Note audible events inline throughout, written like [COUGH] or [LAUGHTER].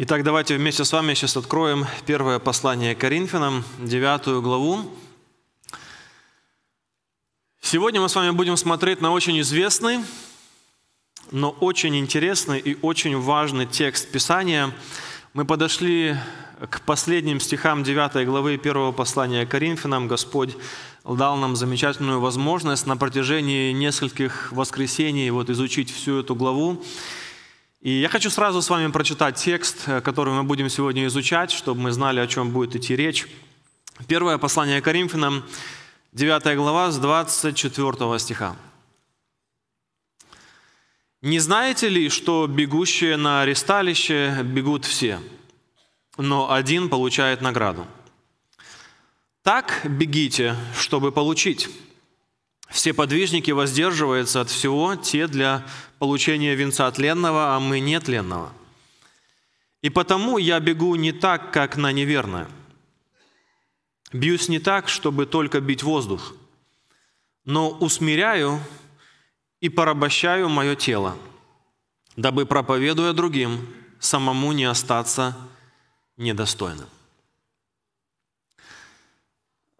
Итак, давайте вместе с вами сейчас откроем первое послание Коринфянам, девятую главу. Сегодня мы с вами будем смотреть на очень известный, но очень интересный и очень важный текст Писания. Мы подошли к последним стихам 9 главы первого послания Коринфянам. Господь дал нам замечательную возможность на протяжении нескольких воскресений вот изучить всю эту главу. И я хочу сразу с вами прочитать текст, э, который мы будем сегодня изучать, чтобы мы знали, о чем будет идти речь. Первое послание Коринфянам, 9 глава, с 24 стиха. «Не знаете ли, что бегущие на аресталище бегут все, но один получает награду? Так бегите, чтобы получить». Все подвижники воздерживаются от всего, те для получения венца тленного, а мы нетленного. И потому я бегу не так, как на неверное. Бьюсь не так, чтобы только бить воздух, но усмиряю и порабощаю мое тело, дабы, проповедуя другим, самому не остаться недостойным.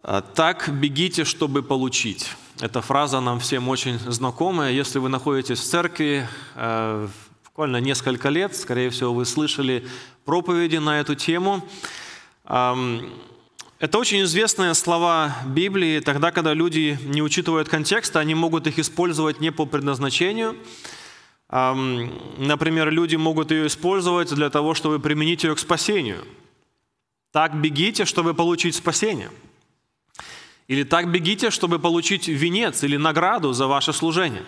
А так бегите, чтобы получить. Эта фраза нам всем очень знакомая. Если вы находитесь в церкви э, буквально несколько лет, скорее всего, вы слышали проповеди на эту тему. Это очень известные слова Библии. Тогда, когда люди не учитывают контекста, они могут их использовать не по предназначению. Например, люди могут ее использовать для того, чтобы применить ее к спасению. «Так бегите, чтобы получить спасение». – или так бегите, чтобы получить венец или награду за ваше служение.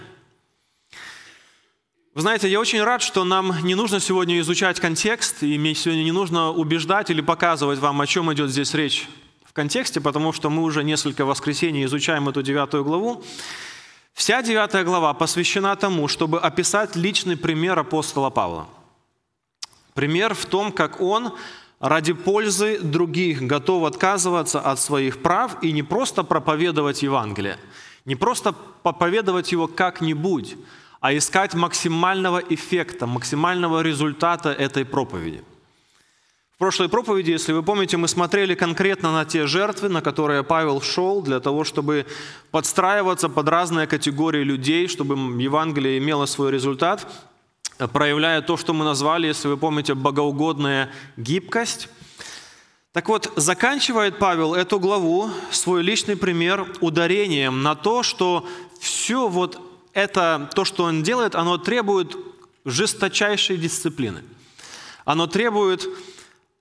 Вы знаете, я очень рад, что нам не нужно сегодня изучать контекст, и мне сегодня не нужно убеждать или показывать вам, о чем идет здесь речь в контексте, потому что мы уже несколько воскресений изучаем эту девятую главу. Вся девятая глава посвящена тому, чтобы описать личный пример апостола Павла. Пример в том, как он ради пользы других готов отказываться от своих прав и не просто проповедовать Евангелие, не просто проповедовать его как-нибудь, а искать максимального эффекта, максимального результата этой проповеди. В прошлой проповеди, если вы помните, мы смотрели конкретно на те жертвы, на которые Павел шел, для того, чтобы подстраиваться под разные категории людей, чтобы Евангелие имело свой результат проявляя то, что мы назвали, если вы помните, богоугодная гибкость. Так вот, заканчивает Павел эту главу, свой личный пример, ударением на то, что все вот это, то, что он делает, оно требует жесточайшей дисциплины. Оно требует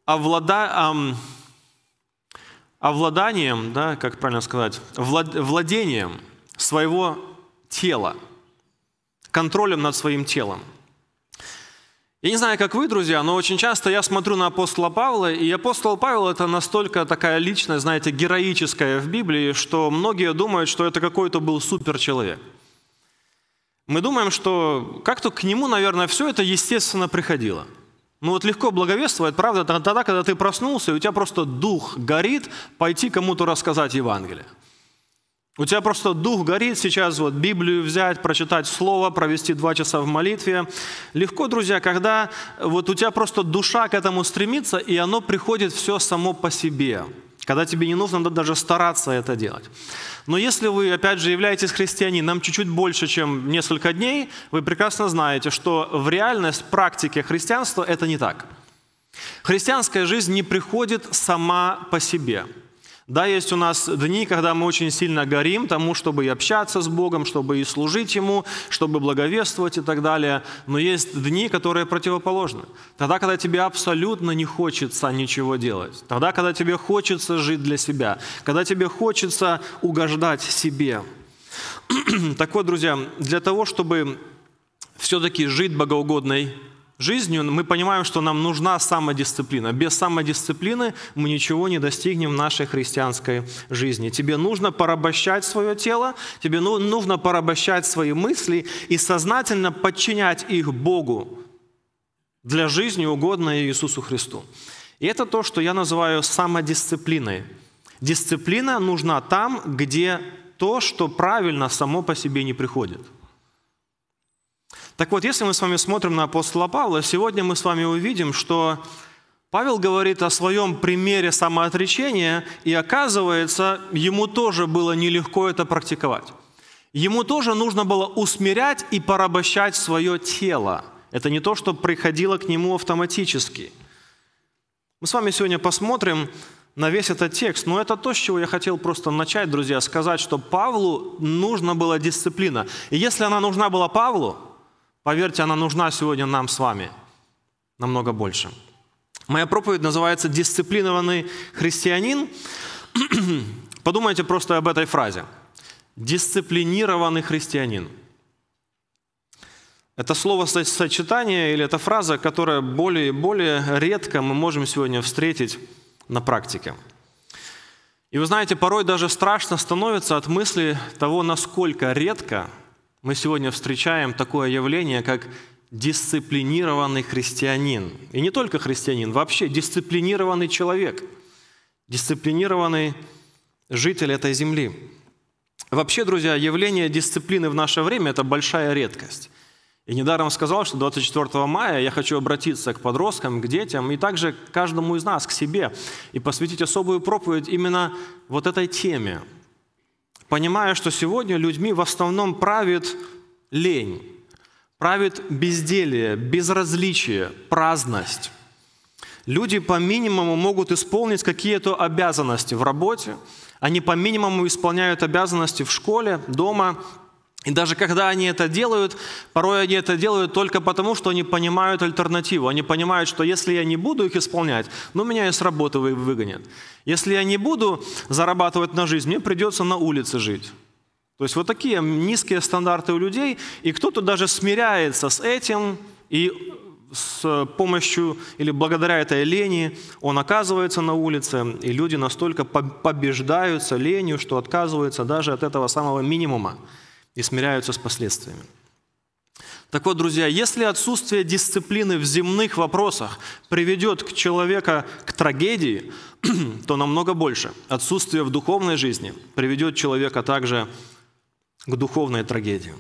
овлада, эм, овладанием, да, как правильно сказать, влад, владением своего тела, контролем над своим телом – я не знаю, как вы, друзья, но очень часто я смотрю на апостола Павла, и апостол Павел – это настолько такая личность, знаете, героическая в Библии, что многие думают, что это какой-то был суперчеловек. Мы думаем, что как-то к нему, наверное, все это естественно приходило. Ну вот легко благовествовать, правда, тогда, когда ты проснулся, и у тебя просто дух горит пойти кому-то рассказать Евангелие. У тебя просто дух горит сейчас вот Библию взять, прочитать Слово, провести два часа в молитве. Легко, друзья, когда вот у тебя просто душа к этому стремится, и оно приходит все само по себе. Когда тебе не нужно надо даже стараться это делать. Но если вы, опять же, являетесь христианином чуть-чуть больше, чем несколько дней, вы прекрасно знаете, что в реальность практики христианства это не так. Христианская жизнь не приходит сама по себе – да, есть у нас дни, когда мы очень сильно горим тому, чтобы и общаться с Богом, чтобы и служить Ему, чтобы благовествовать и так далее. Но есть дни, которые противоположны. Тогда, когда тебе абсолютно не хочется ничего делать. Тогда, когда тебе хочется жить для себя. Когда тебе хочется угождать себе. [CLEARS THROAT] Так вот, друзья, для того, чтобы все-таки жить богоугодной жизнью, мы понимаем, что нам нужна самодисциплина. Без самодисциплины мы ничего не достигнем в нашей христианской жизни. Тебе нужно порабощать свое тело, тебе ну, нужно порабощать свои мысли и сознательно подчинять их Богу для жизни, угодной Иисусу Христу. И это то, что я называю самодисциплиной. Дисциплина нужна там, где то, что правильно, само по себе не приходит – так вот, если мы с вами смотрим на апостола Павла, сегодня мы с вами увидим, что Павел говорит о своем примере самоотречения, и оказывается, ему тоже было нелегко это практиковать. Ему тоже нужно было усмирять и порабощать свое тело. Это не то, что приходило к нему автоматически. Мы с вами сегодня посмотрим на весь этот текст, но это то, с чего я хотел просто начать, друзья, сказать, что Павлу нужна была дисциплина. И если она нужна была Павлу – Поверьте, она нужна сегодня нам с вами намного больше. Моя проповедь называется «Дисциплинированный христианин». [CLEARS THROAT] Подумайте просто об этой фразе. «Дисциплинированный христианин». Это слово-сочетание или эта фраза, которая более и более редко мы можем сегодня встретить на практике. И вы знаете, порой даже страшно становится от мысли того, насколько редко мы сегодня встречаем такое явление, как дисциплинированный христианин. И не только христианин, вообще дисциплинированный человек, дисциплинированный житель этой земли. Вообще, друзья, явление дисциплины в наше время – это большая редкость. И недаром сказал, что 24 мая я хочу обратиться к подросткам, к детям и также к каждому из нас, к себе, и посвятить особую проповедь именно вот этой теме – понимая, что сегодня людьми в основном правит лень, правит безделие, безразличие, праздность. Люди по минимуму могут исполнить какие-то обязанности в работе, они по минимуму исполняют обязанности в школе, дома, и даже когда они это делают, порой они это делают только потому, что они понимают альтернативу. Они понимают, что если я не буду их исполнять, ну меня из работы выгонят. Если я не буду зарабатывать на жизнь, мне придется на улице жить. То есть вот такие низкие стандарты у людей, и кто-то даже смиряется с этим, и с помощью или благодаря этой лени он оказывается на улице, и люди настолько побеждаются ленью, что отказываются даже от этого самого минимума и смиряются с последствиями. Так вот, друзья, если отсутствие дисциплины в земных вопросах приведет к человека к трагедии, [CLEARS THROAT] то намного больше. Отсутствие в духовной жизни приведет человека также к духовной трагедии.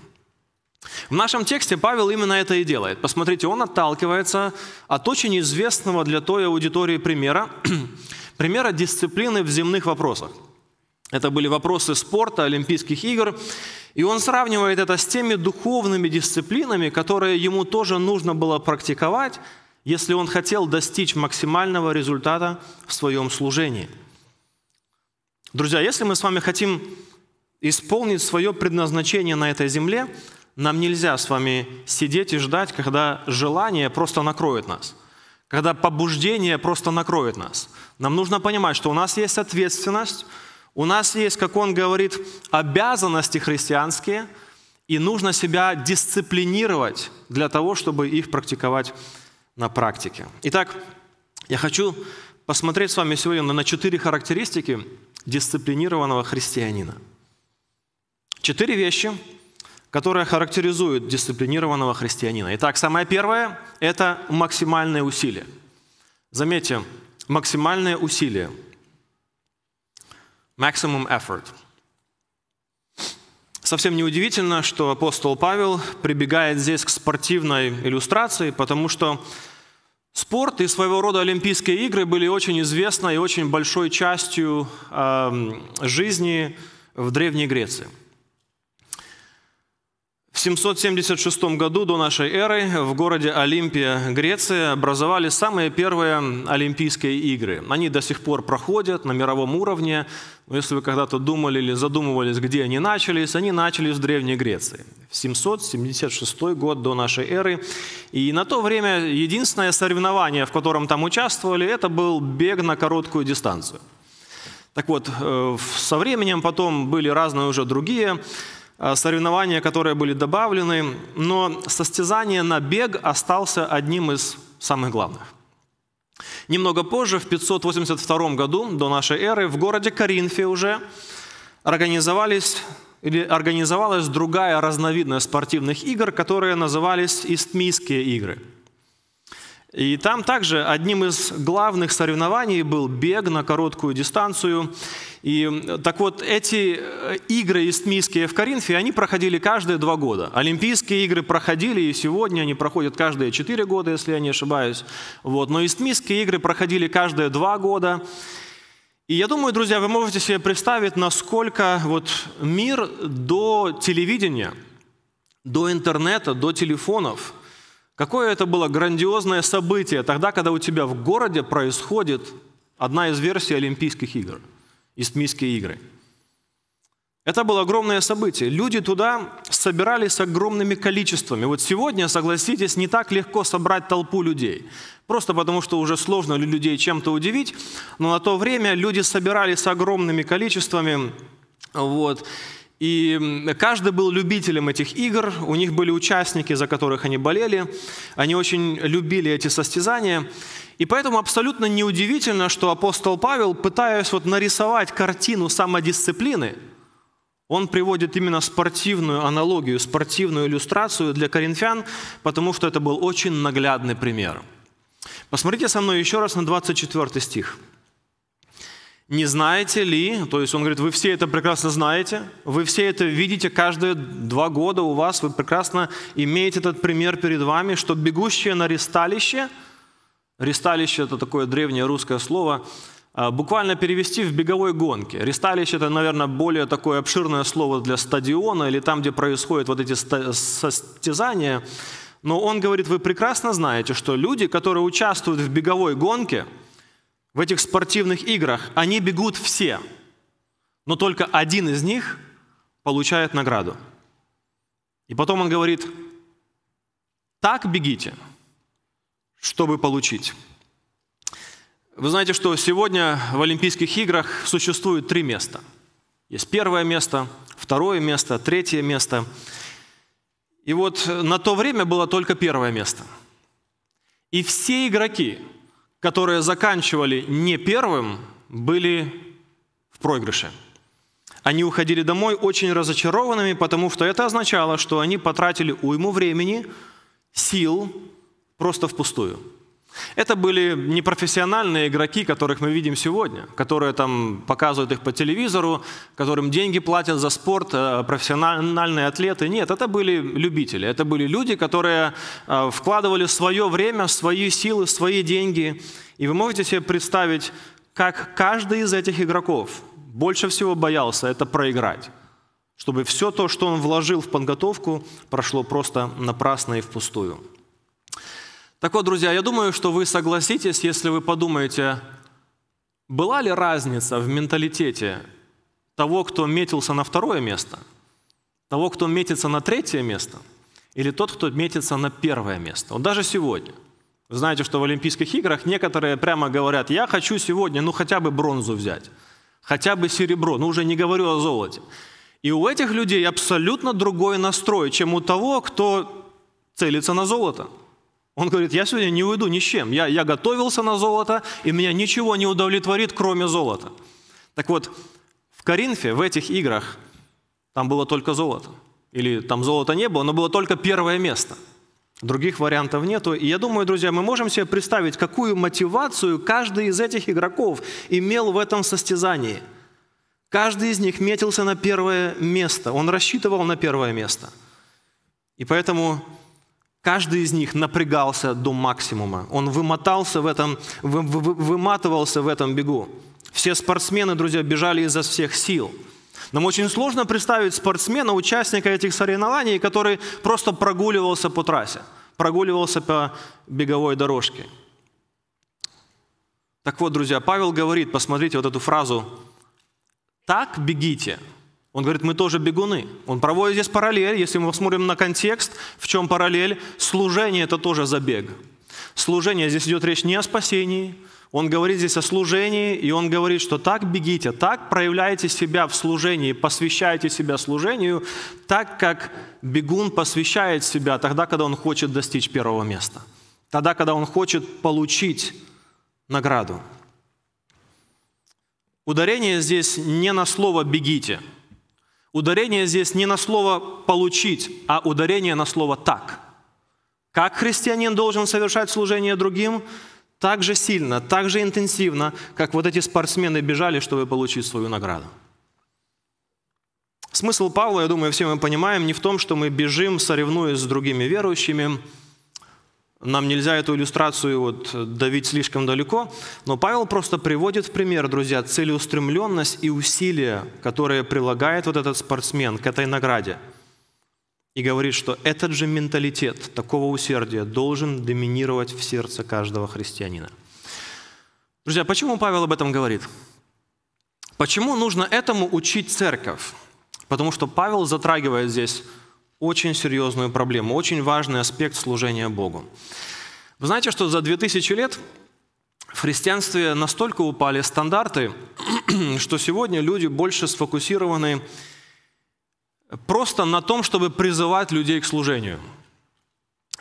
В нашем тексте Павел именно это и делает. Посмотрите, он отталкивается от очень известного для той аудитории примера, [CLEARS THROAT] примера дисциплины в земных вопросах – это были вопросы спорта, Олимпийских игр. И он сравнивает это с теми духовными дисциплинами, которые ему тоже нужно было практиковать, если он хотел достичь максимального результата в своем служении. Друзья, если мы с вами хотим исполнить свое предназначение на этой земле, нам нельзя с вами сидеть и ждать, когда желание просто накроет нас – когда побуждение просто накроет нас. Нам нужно понимать, что у нас есть ответственность, у нас есть, как он говорит, обязанности христианские, и нужно себя дисциплинировать для того, чтобы их практиковать на практике. Итак, я хочу посмотреть с вами сегодня на четыре характеристики дисциплинированного христианина. Четыре вещи, которые характеризуют дисциплинированного христианина. Итак, самое первое – это максимальное усилие. Заметьте, максимальное усилие – Maximum effort. Совсем неудивительно, что апостол Павел прибегает здесь к спортивной иллюстрации, потому что спорт и своего рода Олимпийские игры были очень известной и очень большой частью э, жизни в Древней Греции – в 776 году до нашей эры в городе Олимпия, Греция, образовали самые первые Олимпийские игры. Они до сих пор проходят на мировом уровне. Но если вы когда-то думали или задумывались, где они начались, они начались в Древней Греции. В 776 год до нашей эры. И на то время единственное соревнование, в котором там участвовали, это был бег на короткую дистанцию. Так вот, э, со временем потом были разные уже другие Э, соревнования, которые были добавлены, но состязание на бег остался одним из самых главных. Немного позже, в 582 году до нашей эры, в городе Каринфе уже организовались или организовалась другая разновидность спортивных игр, которые назывались «Истмийские игры». И там также одним из главных соревнований был бег на короткую дистанцию – и так вот, эти э, игры истмийские в Коринфе, они проходили каждые два года. Олимпийские игры проходили, и сегодня они проходят каждые четыре года, если я не ошибаюсь. Вот. Но истмийские игры проходили каждые два года. И я думаю, друзья, вы можете себе представить, насколько вот мир до телевидения, до интернета, до телефонов, какое это было грандиозное событие тогда, когда у тебя в городе происходит одна из версий Олимпийских игр – Истмийские игры. Это было огромное событие. Люди туда собирались с огромными количествами. Вот сегодня, согласитесь, не так легко собрать толпу людей. Просто потому, что уже сложно людей чем-то удивить. Но на то время люди собирались с огромными количествами. Вот. И каждый был любителем этих игр, у них были участники, за которых они болели, они очень любили эти состязания. И поэтому абсолютно неудивительно, что апостол Павел, пытаясь вот нарисовать картину самодисциплины, он приводит именно спортивную аналогию, спортивную иллюстрацию для коринфян, потому что это был очень наглядный пример. Посмотрите со мной еще раз на 24 стих не знаете ли, то есть он говорит, вы все это прекрасно знаете, вы все это видите, каждые два года у вас, вы прекрасно имеете этот пример перед вами, что бегущие на ресталище, ресталище – это такое древнее русское слово, а, буквально перевести в беговой гонке. Ресталище – это, наверное, более такое обширное слово для стадиона или там, где происходят вот эти состязания. Но он говорит, вы прекрасно знаете, что люди, которые участвуют в беговой гонке – в этих спортивных играх, они бегут все, но только один из них получает награду. И потом он говорит, так бегите, чтобы получить. Вы знаете, что сегодня в Олимпийских играх существует три места. Есть первое место, второе место, третье место. И вот на то время было только первое место. И все игроки, которые заканчивали не первым, были в проигрыше. Они уходили домой очень разочарованными, потому что это означало, что они потратили уйму времени, сил просто впустую. Это были непрофессиональные игроки, которых мы видим сегодня, которые там показывают их по телевизору, которым деньги платят за спорт, э, профессиональные атлеты. Нет, это были любители, это были люди, которые э, вкладывали свое время, свои силы, свои деньги. И вы можете себе представить, как каждый из этих игроков больше всего боялся это проиграть, чтобы все то, что он вложил в подготовку, прошло просто напрасно и впустую. Так вот, друзья, я думаю, что вы согласитесь, если вы подумаете, была ли разница в менталитете того, кто метился на второе место, того, кто метится на третье место, или тот, кто метится на первое место. Вот даже сегодня. Вы знаете, что в Олимпийских играх некоторые прямо говорят, я хочу сегодня ну хотя бы бронзу взять, хотя бы серебро, ну уже не говорю о золоте. И у этих людей абсолютно другой настрой, чем у того, кто целится на золото – он говорит, я сегодня не уйду ни с чем. Я, я готовился на золото, и меня ничего не удовлетворит, кроме золота. Так вот, в Коринфе, в этих играх, там было только золото. Или там золота не было, но было только первое место. Других вариантов нету. И я думаю, друзья, мы можем себе представить, какую мотивацию каждый из этих игроков имел в этом состязании. Каждый из них метился на первое место. Он рассчитывал на первое место. И поэтому Каждый из них напрягался до максимума. Он вымотался в этом, вы, вы, выматывался в этом бегу. Все спортсмены, друзья, бежали изо всех сил. Нам очень сложно представить спортсмена, участника этих соревнований, который просто прогуливался по трассе, прогуливался по беговой дорожке. Так вот, друзья, Павел говорит, посмотрите вот эту фразу, «Так бегите, он говорит, мы тоже бегуны. Он проводит здесь параллель, если мы посмотрим на контекст, в чем параллель, служение – это тоже забег. Служение, здесь идет речь не о спасении, он говорит здесь о служении, и он говорит, что так бегите, так проявляйте себя в служении, посвящайте себя служению, так как бегун посвящает себя тогда, когда он хочет достичь первого места, тогда, когда он хочет получить награду. Ударение здесь не на слово «бегите», Ударение здесь не на слово «получить», а ударение на слово «так». Как христианин должен совершать служение другим, так же сильно, так же интенсивно, как вот эти спортсмены бежали, чтобы получить свою награду. Смысл Павла, я думаю, все мы понимаем, не в том, что мы бежим, соревнуясь с другими верующими – нам нельзя эту иллюстрацию вот э, давить слишком далеко, но Павел просто приводит в пример, друзья, целеустремленность и усилия, которые прилагает вот этот спортсмен к этой награде. И говорит, что этот же менталитет такого усердия должен доминировать в сердце каждого христианина. Друзья, почему Павел об этом говорит? Почему нужно этому учить церковь? Потому что Павел затрагивает здесь очень серьезную проблему, очень важный аспект служения Богу. Вы знаете, что за 2000 лет в христианстве настолько упали стандарты, [CLEARS THROAT] что сегодня люди больше сфокусированы просто на том, чтобы призывать людей к служению.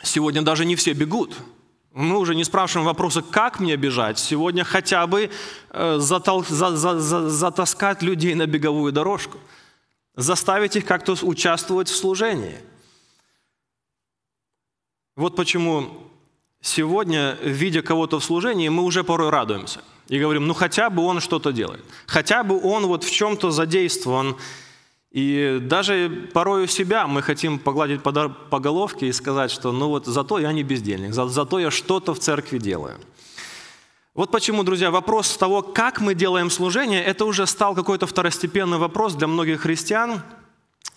Сегодня даже не все бегут. Мы уже не спрашиваем вопроса, как мне бежать. Сегодня хотя бы э, затол- за- за- за- затаскать людей на беговую дорожку – заставить их как-то участвовать в служении. Вот почему сегодня, видя кого-то в служении, мы уже порой радуемся и говорим, ну хотя бы он что-то делает, хотя бы он вот в чем-то задействован. И даже порой у себя мы хотим погладить по головке и сказать, что ну вот зато я не бездельник, зато я что-то в церкви делаю – вот почему, друзья, вопрос того, как мы делаем служение, это уже стал какой-то второстепенный вопрос для многих христиан,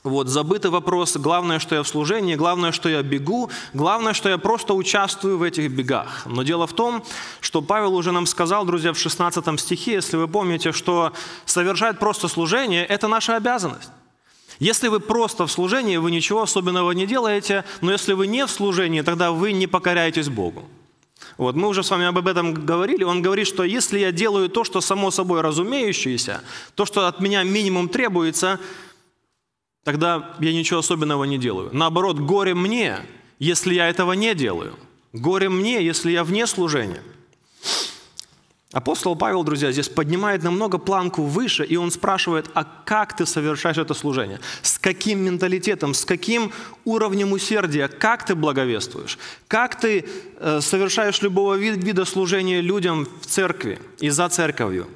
вот, забытый вопрос, главное, что я в служении, главное, что я бегу, главное, что я просто участвую в этих бегах. Но дело в том, что Павел уже нам сказал, друзья, в 16 стихе, если вы помните, что совершать просто служение – это наша обязанность. Если вы просто в служении, вы ничего особенного не делаете, но если вы не в служении, тогда вы не покоряетесь Богу. Вот, мы уже с вами об этом говорили. Он говорит, что если я делаю то, что само собой разумеющееся, то, что от меня минимум требуется, тогда я ничего особенного не делаю. Наоборот, горе мне, если я этого не делаю. Горе мне, если я вне служения. Апостол Павел, друзья, здесь поднимает намного планку выше, и он спрашивает, а как ты совершаешь это служение? С каким менталитетом, с каким уровнем усердия, как ты благовествуешь? Как ты э, совершаешь любого вида служения людям в церкви и за церковью?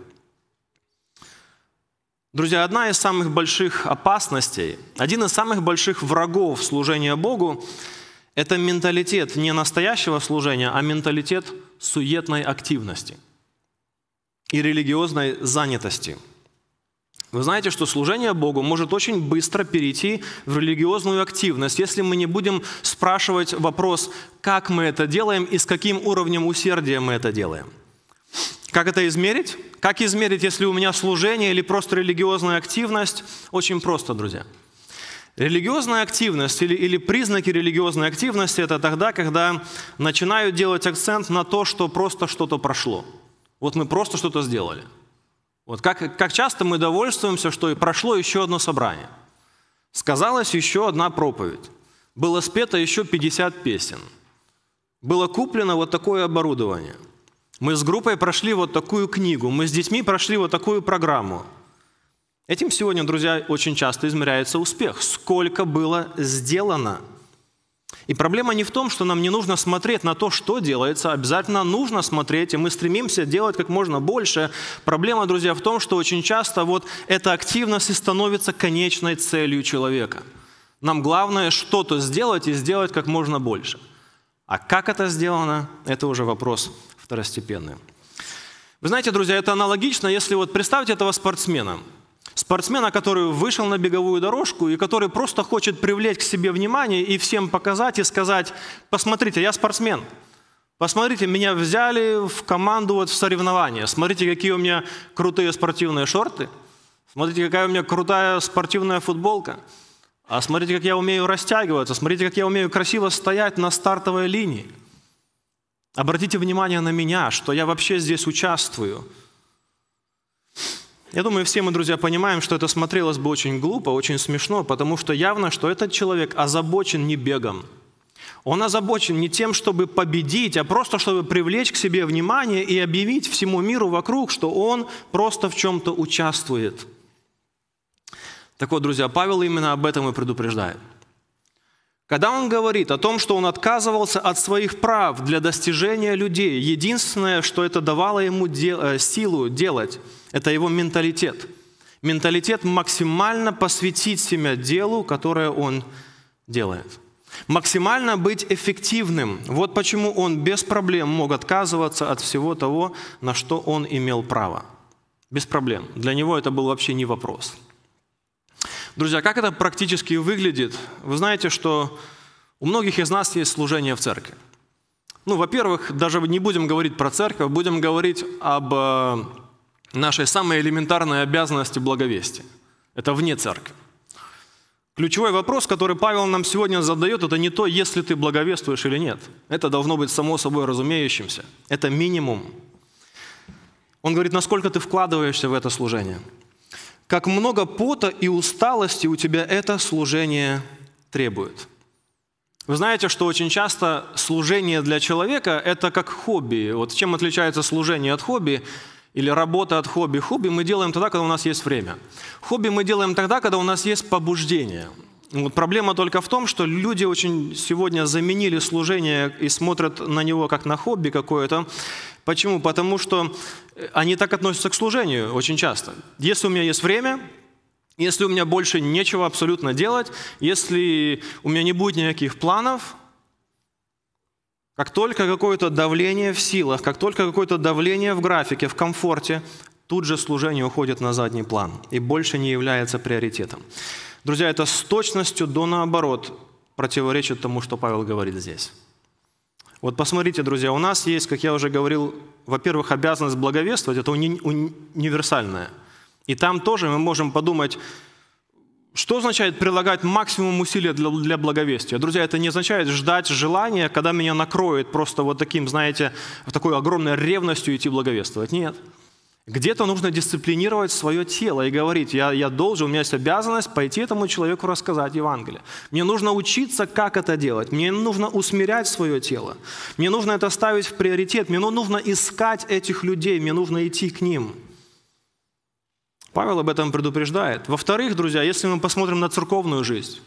Друзья, одна из самых больших опасностей, один из самых больших врагов служения Богу – это менталитет не настоящего служения, а менталитет суетной активности – и религиозной занятости. Вы знаете, что служение Богу может очень быстро перейти в религиозную активность, если мы не будем спрашивать вопрос, как мы это делаем и с каким уровнем усердия мы это делаем. Как это измерить? Как измерить, если у меня служение или просто религиозная активность? Очень просто, друзья. Религиозная активность или, или признаки религиозной активности – это тогда, когда начинают делать акцент на то, что просто что-то прошло – вот мы просто что-то сделали. Вот как, как часто мы довольствуемся, что и прошло еще одно собрание. Сказалась еще одна проповедь. Было спето еще 50 песен. Было куплено вот такое оборудование. Мы с группой прошли вот такую книгу. Мы с детьми прошли вот такую программу. Этим сегодня, друзья, очень часто измеряется успех. Сколько было сделано – и проблема не в том, что нам не нужно смотреть на то, что делается, обязательно нужно смотреть, и мы стремимся делать как можно больше. Проблема, друзья, в том, что очень часто вот эта активность и становится конечной целью человека. Нам главное что-то сделать и сделать как можно больше. А как это сделано, это уже вопрос второстепенный. Вы знаете, друзья, это аналогично, если вот представьте этого спортсмена – Спортсмена, который вышел на беговую дорожку и который просто хочет привлечь к себе внимание и всем показать и сказать, посмотрите, я спортсмен. Посмотрите, меня взяли в команду вот в соревнования. Смотрите, какие у меня крутые спортивные шорты. Смотрите, какая у меня крутая спортивная футболка. А смотрите, как я умею растягиваться. Смотрите, как я умею красиво стоять на стартовой линии. Обратите внимание на меня, что я вообще здесь участвую – я думаю, все мы, друзья, понимаем, что это смотрелось бы очень глупо, очень смешно, потому что явно, что этот человек озабочен не бегом. Он озабочен не тем, чтобы победить, а просто чтобы привлечь к себе внимание и объявить всему миру вокруг, что он просто в чем-то участвует. Так вот, друзья, Павел именно об этом и предупреждает. Когда он говорит о том, что он отказывался от своих прав для достижения людей, единственное, что это давало ему э, силу делать – это его менталитет. Менталитет максимально посвятить себя делу, которое он делает. Максимально быть эффективным. Вот почему он без проблем мог отказываться от всего того, на что он имел право. Без проблем. Для него это был вообще не вопрос. Друзья, как это практически выглядит? Вы знаете, что у многих из нас есть служение в церкви. Ну, во-первых, даже не будем говорить про церковь, будем говорить об э, нашей самой элементарной обязанности благовестия. Это вне церкви. Ключевой вопрос, который Павел нам сегодня задает, это не то, если ты благовествуешь или нет. Это должно быть само собой разумеющимся. Это минимум. Он говорит, насколько ты вкладываешься в это служение. Как много пота и усталости у тебя это служение требует. Вы знаете, что очень часто служение для человека – это как хобби. Вот чем отличается служение от хобби – или работа от хобби. Хобби мы делаем тогда, когда у нас есть время. Хобби мы делаем тогда, когда у нас есть побуждение. Вот проблема только в том, что люди очень сегодня заменили служение и смотрят на него как на хобби какое-то. Почему? Потому что э, они так относятся к служению очень часто. Если у меня есть время, если у меня больше нечего абсолютно делать, если у меня не будет никаких планов – как только какое-то давление в силах, как только какое-то давление в графике, в комфорте, тут же служение уходит на задний план и больше не является приоритетом. Друзья, это с точностью до наоборот противоречит тому, что Павел говорит здесь. Вот посмотрите, друзья, у нас есть, как я уже говорил, во-первых, обязанность благовествовать, это уни- уни- универсальная. И там тоже мы можем подумать, что означает прилагать максимум усилия для, для благовестия? Друзья, это не означает ждать желания, когда меня накроет просто вот таким, знаете, такой огромной ревностью идти благовествовать. Нет. Где-то нужно дисциплинировать свое тело и говорить, я, я должен, у меня есть обязанность пойти этому человеку рассказать Евангелие. Мне нужно учиться, как это делать. Мне нужно усмирять свое тело. Мне нужно это ставить в приоритет. Мне ну, нужно искать этих людей. Мне нужно идти к ним. Павел об этом предупреждает. Во-вторых, друзья, если мы посмотрим на церковную жизнь,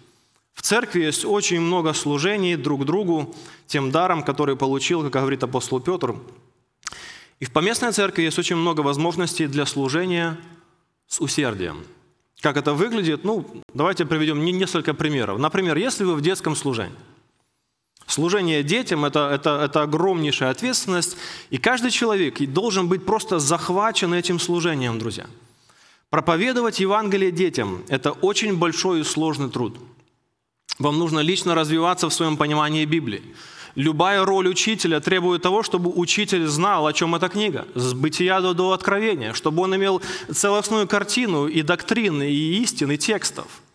в церкви есть очень много служений друг другу, тем даром, который получил, как говорит апостол Петр. И в поместной церкви есть очень много возможностей для служения с усердием. Как это выглядит? Ну, давайте приведем несколько примеров. Например, если вы в детском служении. Служение детям это, – это, это огромнейшая ответственность, и каждый человек должен быть просто захвачен этим служением, друзья – Проповедовать Евангелие детям – это очень большой и сложный труд. Вам нужно лично развиваться в своем понимании Библии. Любая роль учителя требует того, чтобы учитель знал, о чем эта книга, с бытия до, до откровения, чтобы он имел целостную картину и доктрины, и истины и текстов –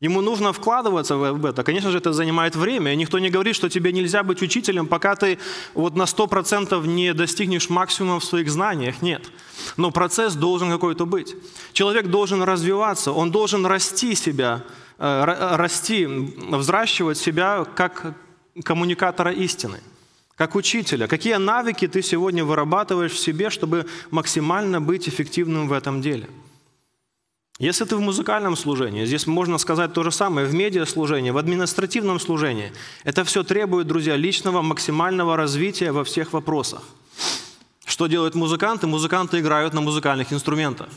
Ему нужно вкладываться в это. Конечно же, это занимает время. И никто не говорит, что тебе нельзя быть учителем, пока ты вот на 100% не достигнешь максимума в своих знаниях. Нет. Но процесс должен какой-то быть. Человек должен развиваться, он должен расти себя, э, расти, взращивать себя как коммуникатора истины, как учителя. Какие навыки ты сегодня вырабатываешь в себе, чтобы максимально быть эффективным в этом деле – если ты в музыкальном служении, здесь можно сказать то же самое, в медиаслужении, в административном служении. Это все требует, друзья, личного максимального развития во всех вопросах. Что делают музыканты? Музыканты играют на музыкальных инструментах.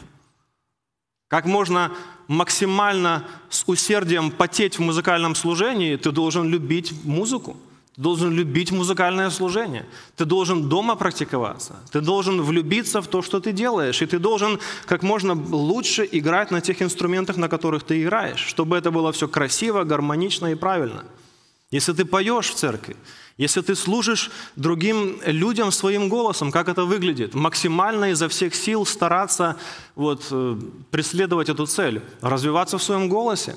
Как можно максимально с усердием потеть в музыкальном служении, ты должен любить музыку. Ты должен любить музыкальное служение. Ты должен дома практиковаться. Ты должен влюбиться в то, что ты делаешь. И ты должен как можно лучше играть на тех инструментах, на которых ты играешь, чтобы это было все красиво, гармонично и правильно. Если ты поешь в церкви, если ты служишь другим людям своим голосом, как это выглядит? Максимально изо всех сил стараться вот, э, преследовать эту цель, развиваться в своем голосе.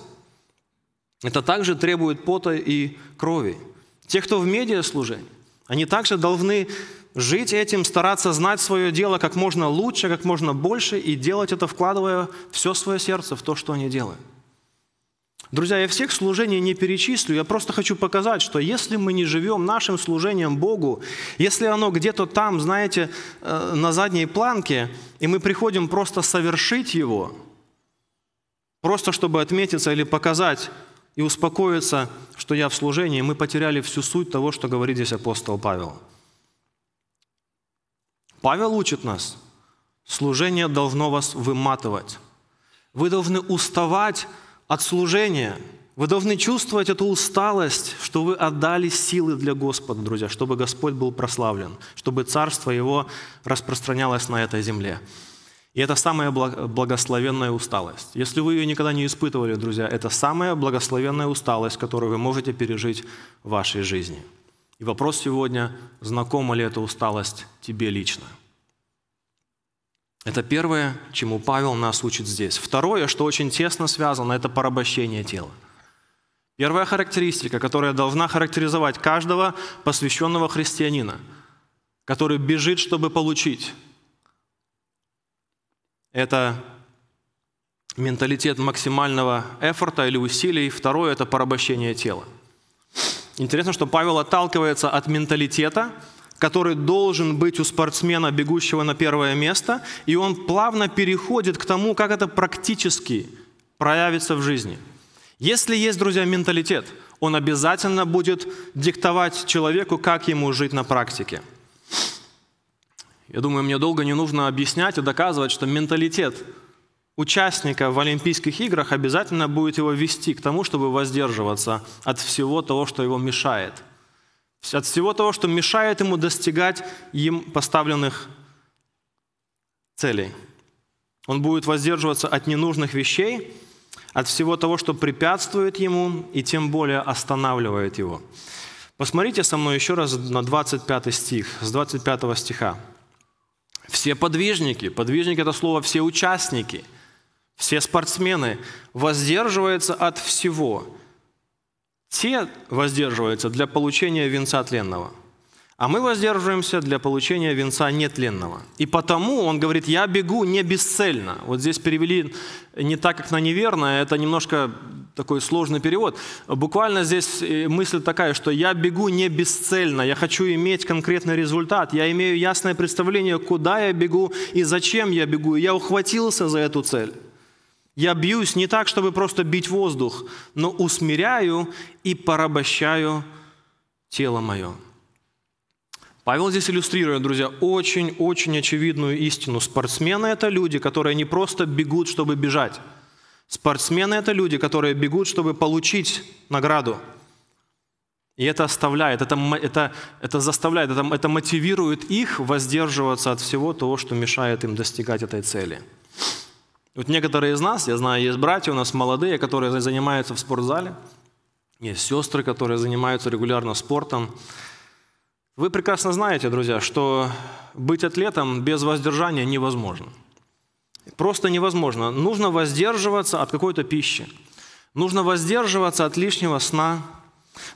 Это также требует пота и крови – те, кто в медиаслужении, они также должны жить этим, стараться знать свое дело как можно лучше, как можно больше и делать это, вкладывая все свое сердце в то, что они делают. Друзья, я всех служений не перечислю, я просто хочу показать, что если мы не живем нашим служением Богу, если оно где-то там, знаете, э, на задней планке, и мы приходим просто совершить его, просто чтобы отметиться или показать, и успокоиться, что я в служении, мы потеряли всю суть того, что говорит здесь апостол Павел. Павел учит нас, служение должно вас выматывать. Вы должны уставать от служения. Вы должны чувствовать эту усталость, что вы отдали силы для Господа, друзья, чтобы Господь был прославлен, чтобы Царство Его распространялось на этой земле. И это самая благословенная усталость. Если вы ее никогда не испытывали, друзья, это самая благословенная усталость, которую вы можете пережить в вашей жизни. И вопрос сегодня, знакома ли эта усталость тебе лично? Это первое, чему Павел нас учит здесь. Второе, что очень тесно связано, это порабощение тела. Первая характеристика, которая должна характеризовать каждого посвященного христианина, который бежит, чтобы получить это менталитет максимального эфорта или усилий. Второе – это порабощение тела. Интересно, что Павел отталкивается от менталитета, который должен быть у спортсмена, бегущего на первое место, и он плавно переходит к тому, как это практически проявится в жизни. Если есть, друзья, менталитет, он обязательно будет диктовать человеку, как ему жить на практике – я думаю, мне долго не нужно объяснять и доказывать, что менталитет участника в Олимпийских играх обязательно будет его вести к тому, чтобы воздерживаться от всего того, что его мешает. От всего того, что мешает ему достигать им поставленных целей. Он будет воздерживаться от ненужных вещей, от всего того, что препятствует ему и тем более останавливает его. Посмотрите со мной еще раз на 25 стих, с 25 стиха. Все подвижники, подвижник – это слово «все участники», все спортсмены воздерживаются от всего. Те воздерживаются для получения венца тленного а мы воздерживаемся для получения венца нетленного. И потому он говорит, я бегу не бесцельно. Вот здесь перевели не так, как на неверно, это немножко такой сложный перевод. Буквально здесь э, мысль такая, что я бегу не бесцельно, я хочу иметь конкретный результат, я имею ясное представление, куда я бегу и зачем я бегу, я ухватился за эту цель. Я бьюсь не так, чтобы просто бить воздух, но усмиряю и порабощаю тело мое. Павел здесь иллюстрирует, друзья, очень-очень очевидную истину. Спортсмены – это люди, которые не просто бегут, чтобы бежать. Спортсмены – это люди, которые бегут, чтобы получить награду. И это оставляет, это, это, это заставляет, это, это мотивирует их воздерживаться от всего того, что мешает им достигать этой цели. Вот некоторые из нас, я знаю, есть братья у нас молодые, которые занимаются в спортзале, есть сестры, которые занимаются регулярно спортом. Вы прекрасно знаете, друзья, что быть атлетом без воздержания невозможно. Просто невозможно. Нужно воздерживаться от какой-то пищи. Нужно воздерживаться от лишнего сна.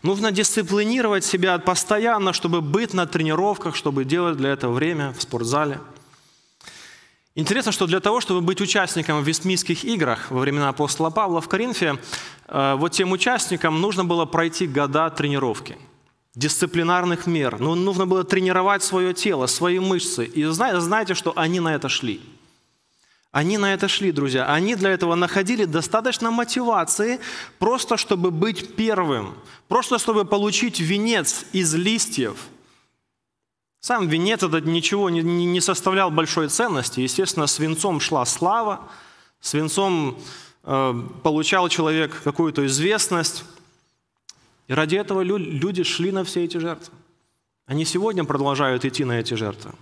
Нужно дисциплинировать себя постоянно, чтобы быть на тренировках, чтобы делать для этого время в спортзале. Интересно, что для того, чтобы быть участником в Вестмийских играх во времена апостола Павла в Коринфе, э, вот тем участникам нужно было пройти года тренировки – дисциплинарных мер. Но ну, нужно было тренировать свое тело, свои мышцы. И знаете, что они на это шли? Они на это шли, друзья. Они для этого находили достаточно мотивации, просто чтобы быть первым, просто чтобы получить венец из листьев. Сам венец этот ничего не, составлял большой ценности. Естественно, свинцом шла слава, свинцом э, получал человек какую-то известность. И ради этого люди шли на все эти жертвы. Они сегодня продолжают идти на эти жертвы.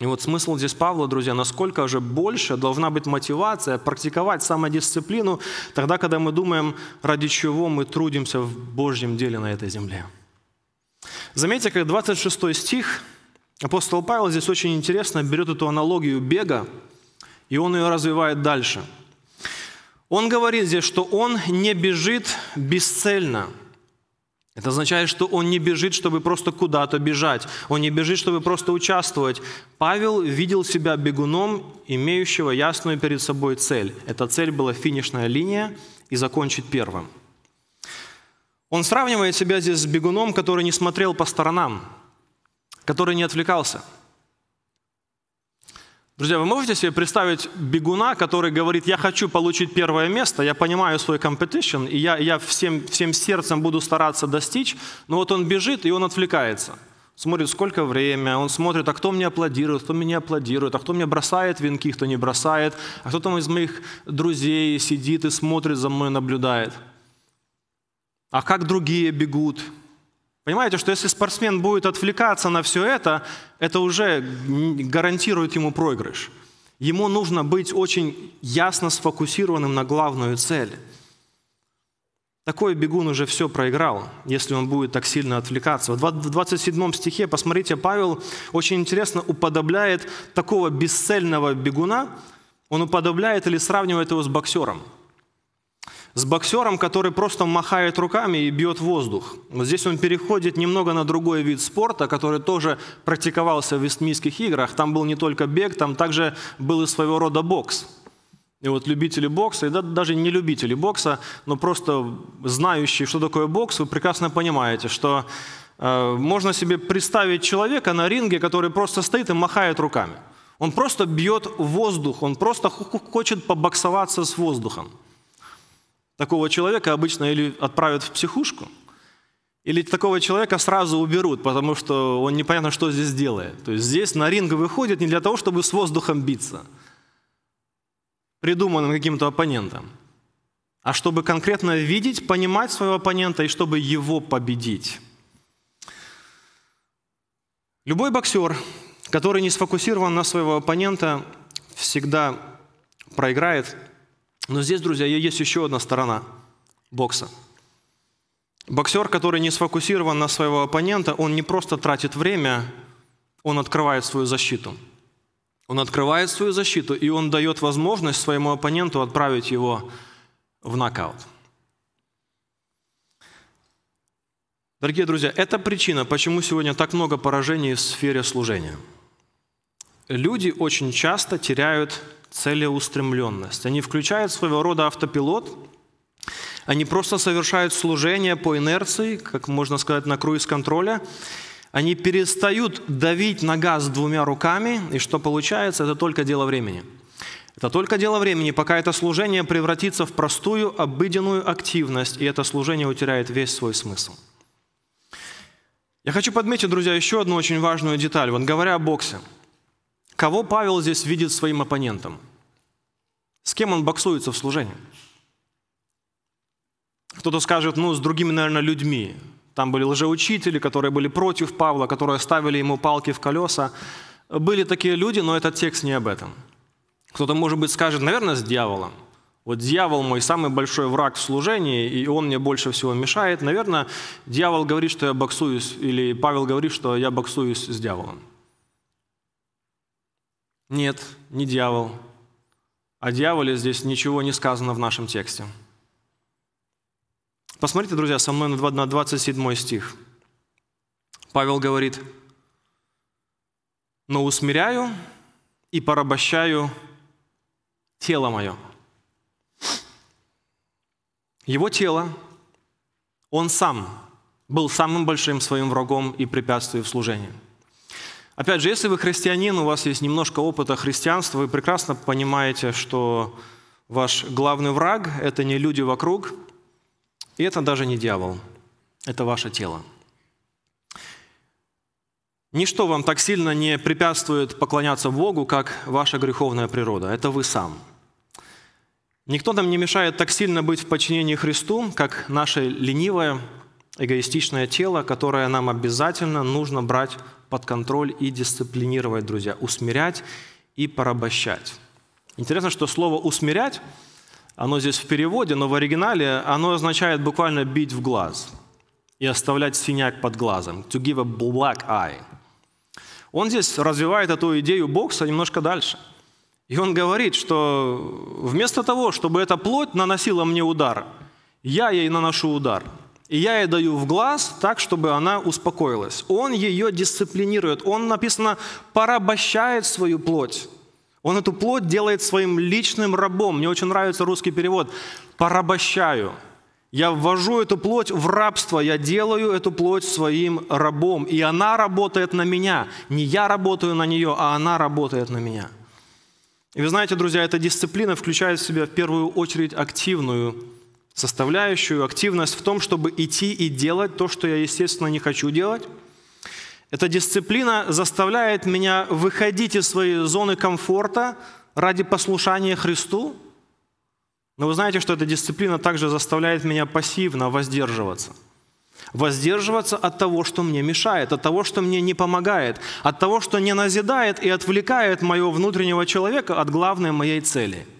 И вот смысл здесь Павла, друзья, насколько же больше должна быть мотивация практиковать самодисциплину тогда, когда мы думаем, ради чего мы трудимся в Божьем деле на этой земле. Заметьте, как 26 стих, апостол Павел здесь очень интересно берет эту аналогию бега, и он ее развивает дальше. Он говорит здесь, что он не бежит бесцельно – это означает, что он не бежит, чтобы просто куда-то бежать. Он не бежит, чтобы просто участвовать. Павел видел себя бегуном, имеющего ясную перед собой цель. Эта цель была финишная линия и закончить первым. Он сравнивает себя здесь с бегуном, который не смотрел по сторонам, который не отвлекался – Друзья, вы можете себе представить бегуна, который говорит, я хочу получить первое место, я понимаю свой competition, и я, я всем, всем сердцем буду стараться достичь, но вот он бежит, и он отвлекается. Смотрит, сколько время, он смотрит, а кто мне аплодирует, кто меня аплодирует, а кто мне бросает венки, кто не бросает, а кто там из моих друзей сидит и смотрит за мной, наблюдает. А как другие бегут, Понимаете, что если спортсмен будет отвлекаться на все это, это уже гарантирует ему проигрыш. Ему нужно быть очень ясно сфокусированным на главную цель. Такой бегун уже все проиграл, если он будет так сильно отвлекаться. В 27 стихе, посмотрите, Павел очень интересно уподобляет такого бесцельного бегуна, он уподобляет или сравнивает его с боксером – с боксером, который просто махает руками и бьет воздух. Вот здесь он переходит немного на другой вид спорта, который тоже практиковался в Вестмийских играх. Там был не только бег, там также был и своего рода бокс. И вот любители бокса, и даже не любители бокса, но просто знающие, что такое бокс, вы прекрасно понимаете, что э, можно себе представить человека на ринге, который просто стоит и махает руками. Он просто бьет воздух, он просто хочет побоксоваться с воздухом. Такого человека обычно или отправят в психушку, или такого человека сразу уберут, потому что он непонятно, что здесь делает. То есть здесь на ринг выходит не для того, чтобы с воздухом биться, придуманным каким-то оппонентом, а чтобы конкретно видеть, понимать своего оппонента и чтобы его победить. Любой боксер, который не сфокусирован на своего оппонента, всегда проиграет – но здесь, друзья, есть еще одна сторона бокса. Боксер, который не сфокусирован на своего оппонента, он не просто тратит время, он открывает свою защиту. Он открывает свою защиту, и он дает возможность своему оппоненту отправить его в нокаут. Дорогие друзья, это причина, почему сегодня так много поражений в сфере служения. Люди очень часто теряют целеустремленность. Они включают своего рода автопилот, они просто совершают служение по инерции, как можно сказать, на круиз-контроле. Они перестают давить на газ двумя руками, и что получается, это только дело времени. Это только дело времени, пока это служение превратится в простую обыденную активность, и это служение утеряет весь свой смысл. Я хочу подметить, друзья, еще одну очень важную деталь. Вот говоря о боксе – Кого Павел здесь видит своим оппонентом? С кем он боксуется в служении? Кто-то скажет, ну, с другими, наверное, людьми. Там были лжеучители, которые были против Павла, которые ставили ему палки в колеса. Были такие люди, но этот текст не об этом. Кто-то, может быть, скажет, наверное, с дьяволом. Вот дьявол мой самый большой враг в служении, и он мне больше всего мешает. Наверное, дьявол говорит, что я боксуюсь, или Павел говорит, что я боксуюсь с дьяволом. Нет, не дьявол. О дьяволе здесь ничего не сказано в нашем тексте. Посмотрите, друзья, со мной на 27 стих. Павел говорит, «Но усмиряю и порабощаю тело мое». Его тело, он сам был самым большим своим врагом и препятствием в служении – Опять же, если вы христианин, у вас есть немножко опыта христианства, вы прекрасно понимаете, что ваш главный враг – это не люди вокруг, и это даже не дьявол, это ваше тело. Ничто вам так сильно не препятствует поклоняться Богу, как ваша греховная природа. Это вы сам. Никто нам не мешает так сильно быть в подчинении Христу, как наше ленивое, эгоистичное тело, которое нам обязательно нужно брать под контроль и дисциплинировать, друзья, усмирять и порабощать. Интересно, что слово «усмирять», оно здесь в переводе, но в оригинале оно означает буквально «бить в глаз» и оставлять синяк под глазом, «to give a black eye». Он здесь развивает эту идею бокса немножко дальше. И он говорит, что вместо того, чтобы эта плоть наносила мне удар, я ей наношу удар – и я ей даю в глаз так, чтобы она успокоилась. Он ее дисциплинирует. Он, написано, порабощает свою плоть. Он эту плоть делает своим личным рабом. Мне очень нравится русский перевод. Порабощаю. Я ввожу эту плоть в рабство, я делаю эту плоть своим рабом. И она работает на меня. Не я работаю на нее, а она работает на меня. И вы знаете, друзья, эта дисциплина включает в себя в первую очередь активную составляющую, активность в том, чтобы идти и делать то, что я, естественно, не хочу делать. Эта дисциплина заставляет меня выходить из своей зоны комфорта ради послушания Христу. Но вы знаете, что эта дисциплина также заставляет меня пассивно воздерживаться. Воздерживаться от того, что мне мешает, от того, что мне не помогает, от того, что не назидает и отвлекает моего внутреннего человека от главной моей цели –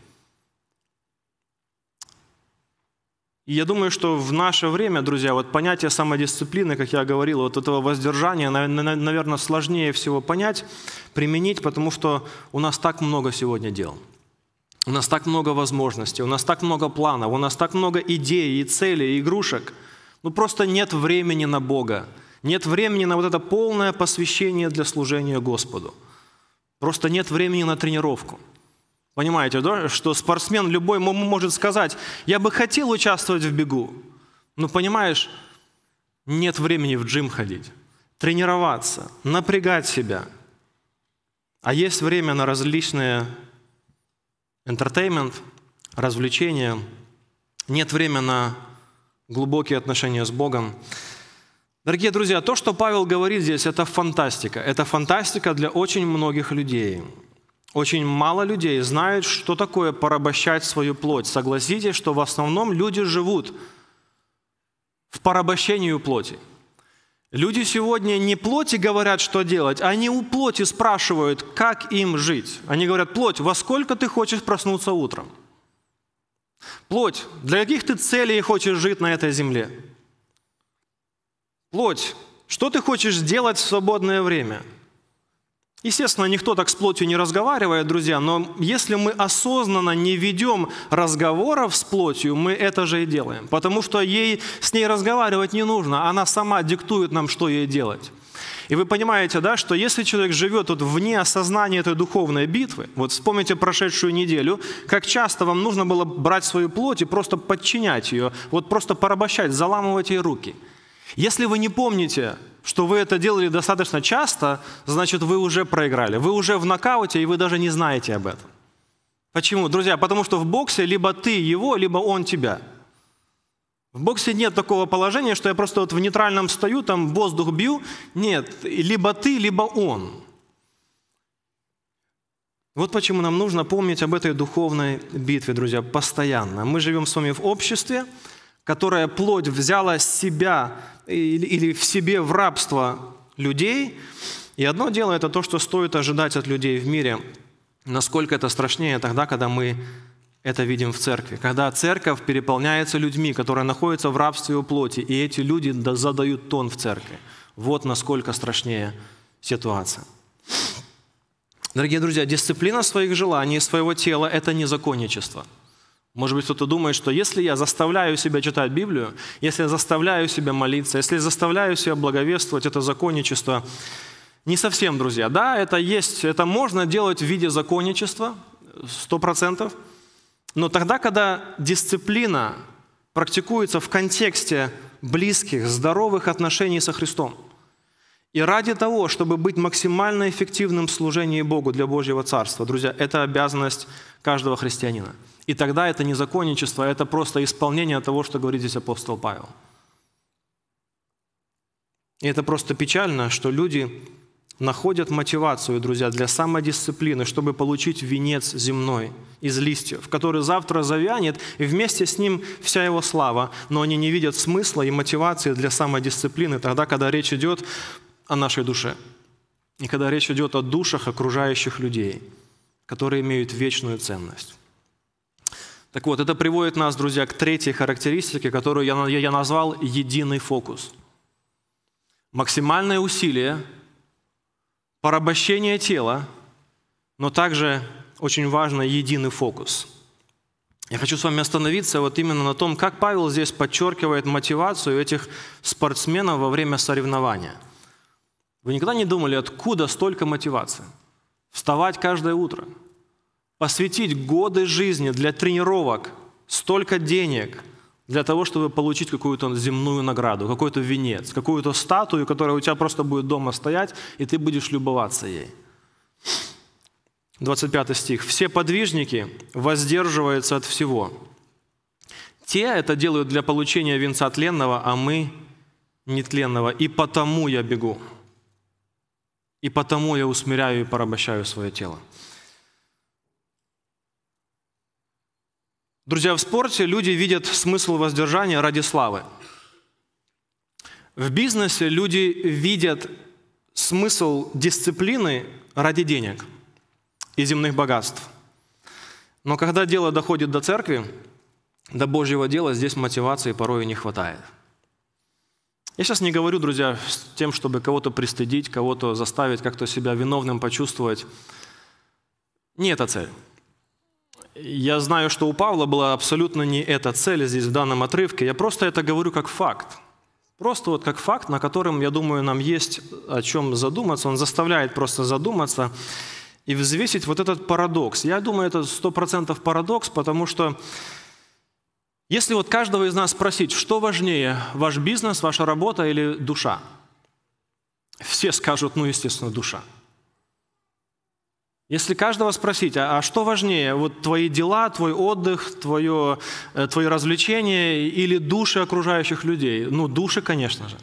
И я думаю, что в наше время, друзья, вот понятие самодисциплины, как я говорил, вот этого воздержания, наверное, сложнее всего понять, применить, потому что у нас так много сегодня дел. У нас так много возможностей, у нас так много планов, у нас так много идей и целей, и игрушек. Ну просто нет времени на Бога, нет времени на вот это полное посвящение для служения Господу. Просто нет времени на тренировку – Понимаете, да? что спортсмен любой может сказать, я бы хотел участвовать в бегу, но понимаешь, нет времени в джим ходить, тренироваться, напрягать себя. А есть время на различные entertainment, развлечения, нет времени на глубокие отношения с Богом. Дорогие друзья, то, что Павел говорит здесь, это фантастика. Это фантастика для очень многих людей. Очень мало людей знают, что такое порабощать свою плоть. Согласитесь, что в основном люди живут в порабощении плоти. Люди сегодня не плоти говорят, что делать, они у плоти спрашивают, как им жить. Они говорят, плоть, во сколько ты хочешь проснуться утром? Плоть, для каких ты целей хочешь жить на этой земле? Плоть, что ты хочешь делать в свободное время? – Естественно, никто так с плотью не разговаривает, друзья, но если мы осознанно не ведем разговоров с плотью, мы это же и делаем, потому что ей, с ней разговаривать не нужно, она сама диктует нам, что ей делать. И вы понимаете, да, что если человек живет вот вне осознания этой духовной битвы, вот вспомните прошедшую неделю, как часто вам нужно было брать свою плоть и просто подчинять ее, вот просто порабощать, заламывать ей руки – если вы не помните, что вы это делали достаточно часто, значит, вы уже проиграли. Вы уже в нокауте, и вы даже не знаете об этом. Почему? Друзья, потому что в боксе либо ты его, либо он тебя. В боксе нет такого положения, что я просто вот в нейтральном стою, там воздух бью. Нет, либо ты, либо он. Вот почему нам нужно помнить об этой духовной битве, друзья, постоянно. Мы живем с вами в обществе, которая плоть взяла с себя или в себе в рабство людей. И одно дело – это то, что стоит ожидать от людей в мире. Насколько это страшнее тогда, когда мы это видим в церкви. Когда церковь переполняется людьми, которые находятся в рабстве у плоти, и эти люди задают тон в церкви. Вот насколько страшнее ситуация. Дорогие друзья, дисциплина своих желаний, своего тела – это незаконничество – может быть, кто-то думает, что если я заставляю себя читать Библию, если я заставляю себя молиться, если я заставляю себя благовествовать, это законничество. Не совсем, друзья. Да, это есть, это можно делать в виде законничества, сто процентов, но тогда, когда дисциплина практикуется в контексте близких, здоровых отношений со Христом, и ради того, чтобы быть максимально эффективным в служении Богу для Божьего Царства, друзья, это обязанность каждого христианина – и тогда это не законничество, это просто исполнение того, что говорит здесь апостол Павел. И это просто печально, что люди находят мотивацию, друзья, для самодисциплины, чтобы получить венец земной из листьев, который завтра завянет, и вместе с ним вся его слава, но они не видят смысла и мотивации для самодисциплины тогда, когда речь идет о нашей душе, и когда речь идет о душах окружающих людей, которые имеют вечную ценность. Так вот, это приводит нас, друзья, к третьей характеристике, которую я, я назвал «единый фокус». Максимальное усилие, порабощение тела, но также очень важно единый фокус. Я хочу с вами остановиться вот именно на том, как Павел здесь подчеркивает мотивацию этих спортсменов во время соревнования. Вы никогда не думали, откуда столько мотивации? Вставать каждое утро – посвятить годы жизни для тренировок, столько денег для того, чтобы получить какую-то земную награду, какой-то венец, какую-то статую, которая у тебя просто будет дома стоять, и ты будешь любоваться ей. 25 стих. «Все подвижники воздерживаются от всего. Те это делают для получения венца тленного, а мы – нетленного. И потому я бегу, и потому я усмиряю и порабощаю свое тело». Друзья, в спорте люди видят смысл воздержания ради славы. В бизнесе люди видят смысл дисциплины ради денег и земных богатств. Но когда дело доходит до церкви, до Божьего дела, здесь мотивации порой не хватает. Я сейчас не говорю, друзья, с тем, чтобы кого-то пристыдить, кого-то заставить как-то себя виновным почувствовать. Не эта цель. Я знаю, что у Павла была абсолютно не эта цель здесь в данном отрывке. Я просто это говорю как факт. Просто вот как факт, на котором, я думаю, нам есть о чем задуматься. Он заставляет просто задуматься и взвесить вот этот парадокс. Я думаю, это сто процентов парадокс, потому что если вот каждого из нас спросить, что важнее, ваш бизнес, ваша работа или душа, все скажут, ну, естественно, душа. Если каждого спросить, «А, а, что важнее, вот твои дела, твой отдых, твое, э, твое развлечение или души окружающих людей? Ну, души, конечно же.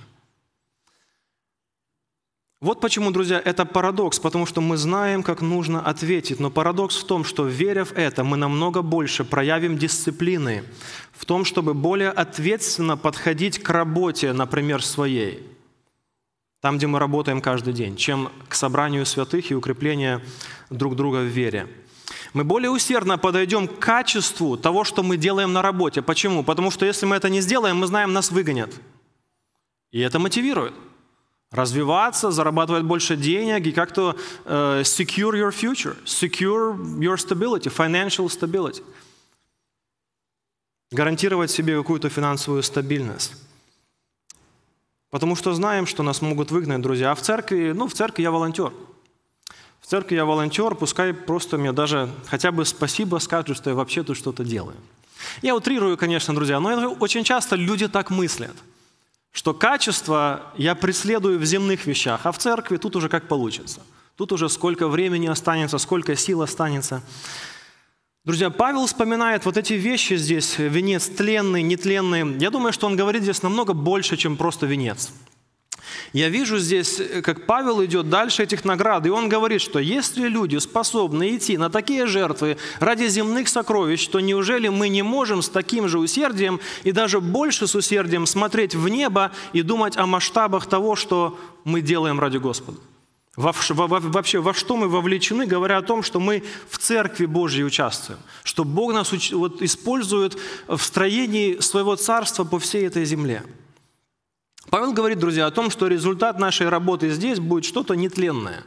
Вот почему, друзья, это парадокс, потому что мы знаем, как нужно ответить. Но парадокс в том, что веря в это, мы намного больше проявим дисциплины в том, чтобы более ответственно подходить к работе, например, своей – там, где мы работаем каждый день, чем к собранию святых и укреплению друг друга в вере. Мы более усердно подойдем к качеству того, что мы делаем на работе. Почему? Потому что если мы это не сделаем, мы знаем, нас выгонят. И это мотивирует. Развиваться, зарабатывать больше денег и как-то э, secure your future, secure your stability, financial stability. Гарантировать себе какую-то финансовую стабильность. Потому что знаем, что нас могут выгнать, друзья. А в церкви, ну, в церкви я волонтер. В церкви я волонтер, пускай просто мне даже хотя бы спасибо скажут, что я вообще тут что-то делаю. Я утрирую, конечно, друзья, но очень часто люди так мыслят, что качество я преследую в земных вещах, а в церкви тут уже как получится. Тут уже сколько времени останется, сколько сил останется. Друзья, Павел вспоминает вот эти вещи здесь, венец тленный, нетленный. Я думаю, что он говорит здесь намного больше, чем просто венец. Я вижу здесь, как Павел идет дальше этих наград, и он говорит, что если люди способны идти на такие жертвы ради земных сокровищ, то неужели мы не можем с таким же усердием и даже больше с усердием смотреть в небо и думать о масштабах того, что мы делаем ради Господа? Во, во, вообще, во что мы вовлечены, говоря о том, что мы в Церкви Божьей участвуем, что Бог нас уч, вот, использует в строении своего Царства по всей этой земле. Павел говорит, друзья, о том, что результат нашей работы здесь будет что-то нетленное.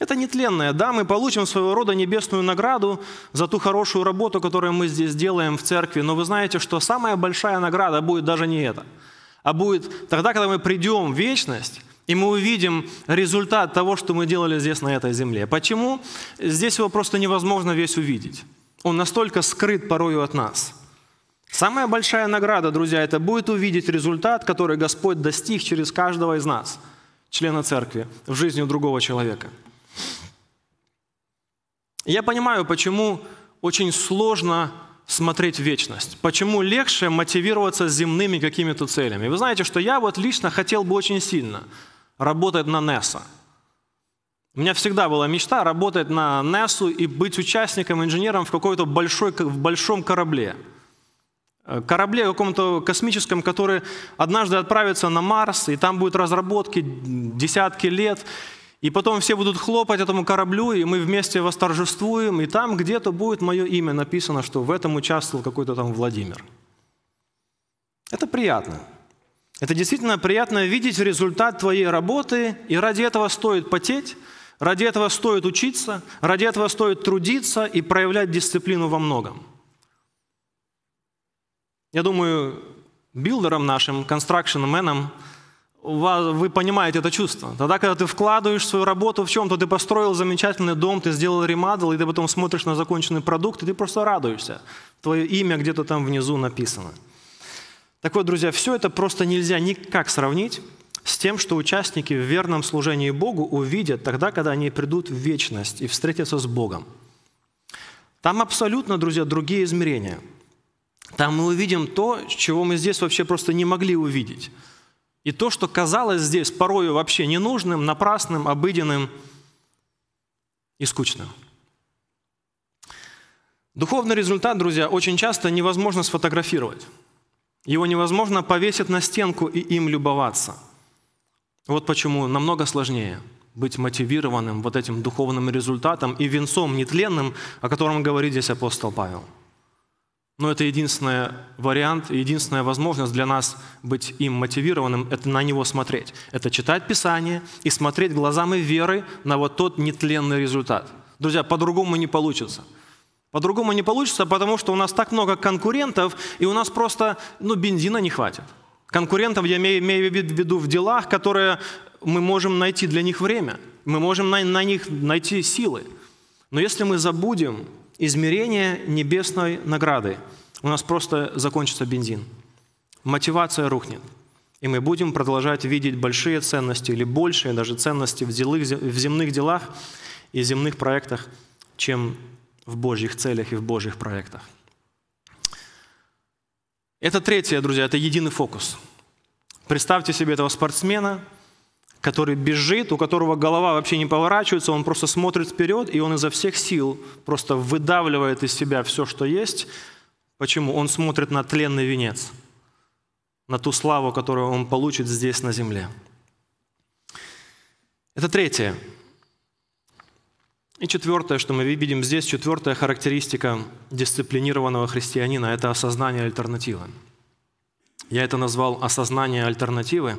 Это нетленное, да, мы получим своего рода небесную награду за ту хорошую работу, которую мы здесь делаем в церкви, но вы знаете, что самая большая награда будет даже не это, а будет тогда, когда мы придем в вечность, и мы увидим результат того, что мы делали здесь, на этой земле. Почему? Здесь его просто невозможно весь увидеть. Он настолько скрыт порою от нас. Самая большая награда, друзья, это будет увидеть результат, который Господь достиг через каждого из нас, члена церкви, в жизни другого человека. Я понимаю, почему очень сложно смотреть в вечность. Почему легче мотивироваться земными какими-то целями? Вы знаете, что я вот лично хотел бы очень сильно – работать на НЕСа. У меня всегда была мечта работать на НЕСу и быть участником, инженером в какой-то большой, в большом корабле. Э, корабле каком-то космическом, который однажды отправится на Марс, и там будут разработки десятки лет, и потом все будут хлопать этому кораблю, и мы вместе восторжествуем, и там где-то будет мое имя написано, что в этом участвовал какой-то там Владимир. Это приятно. Это действительно приятно видеть результат твоей работы, и ради этого стоит потеть, ради этого стоит учиться, ради этого стоит трудиться и проявлять дисциплину во многом. Я думаю, билдерам нашим, констракшн-менам, вы понимаете это чувство. Тогда, когда ты вкладываешь свою работу в чем-то, ты построил замечательный дом, ты сделал ремадл, и ты потом смотришь на законченный продукт, и ты просто радуешься. Твое имя где-то там внизу написано – так вот, друзья, все это просто нельзя никак сравнить с тем, что участники в верном служении Богу увидят тогда, когда они придут в вечность и встретятся с Богом. Там абсолютно, друзья, другие измерения. Там мы увидим то, чего мы здесь вообще просто не могли увидеть. И то, что казалось здесь порою вообще ненужным, напрасным, обыденным и скучным. Духовный результат, друзья, очень часто невозможно сфотографировать. Его невозможно повесить на стенку и им любоваться. Вот почему намного сложнее быть мотивированным вот этим духовным результатом и венцом нетленным, о котором говорит здесь апостол Павел. Но это единственный вариант, единственная возможность для нас быть им мотивированным – это на него смотреть. Это читать Писание и смотреть глазами веры на вот тот нетленный результат. Друзья, по-другому не получится – по-другому не получится, потому что у нас так много конкурентов, и у нас просто ну, бензина не хватит. Конкурентов я имею, имею в виду в делах, которые мы можем найти для них время, мы можем на, на них найти силы. Но если мы забудем измерение небесной награды, у нас просто закончится бензин. Мотивация рухнет. И мы будем продолжать видеть большие ценности или большие даже ценности в, в земных делах и земных проектах, чем в Божьих целях и в Божьих проектах. Это третье, друзья, это единый фокус. Представьте себе этого спортсмена, который бежит, у которого голова вообще не поворачивается, он просто смотрит вперед, и он изо всех сил просто выдавливает из себя все, что есть. Почему? Он смотрит на тленный венец, на ту славу, которую он получит здесь, на земле. Это третье. И четвертое, что мы видим здесь, четвертая характеристика дисциплинированного христианина – это осознание альтернативы. Я это назвал «осознание альтернативы».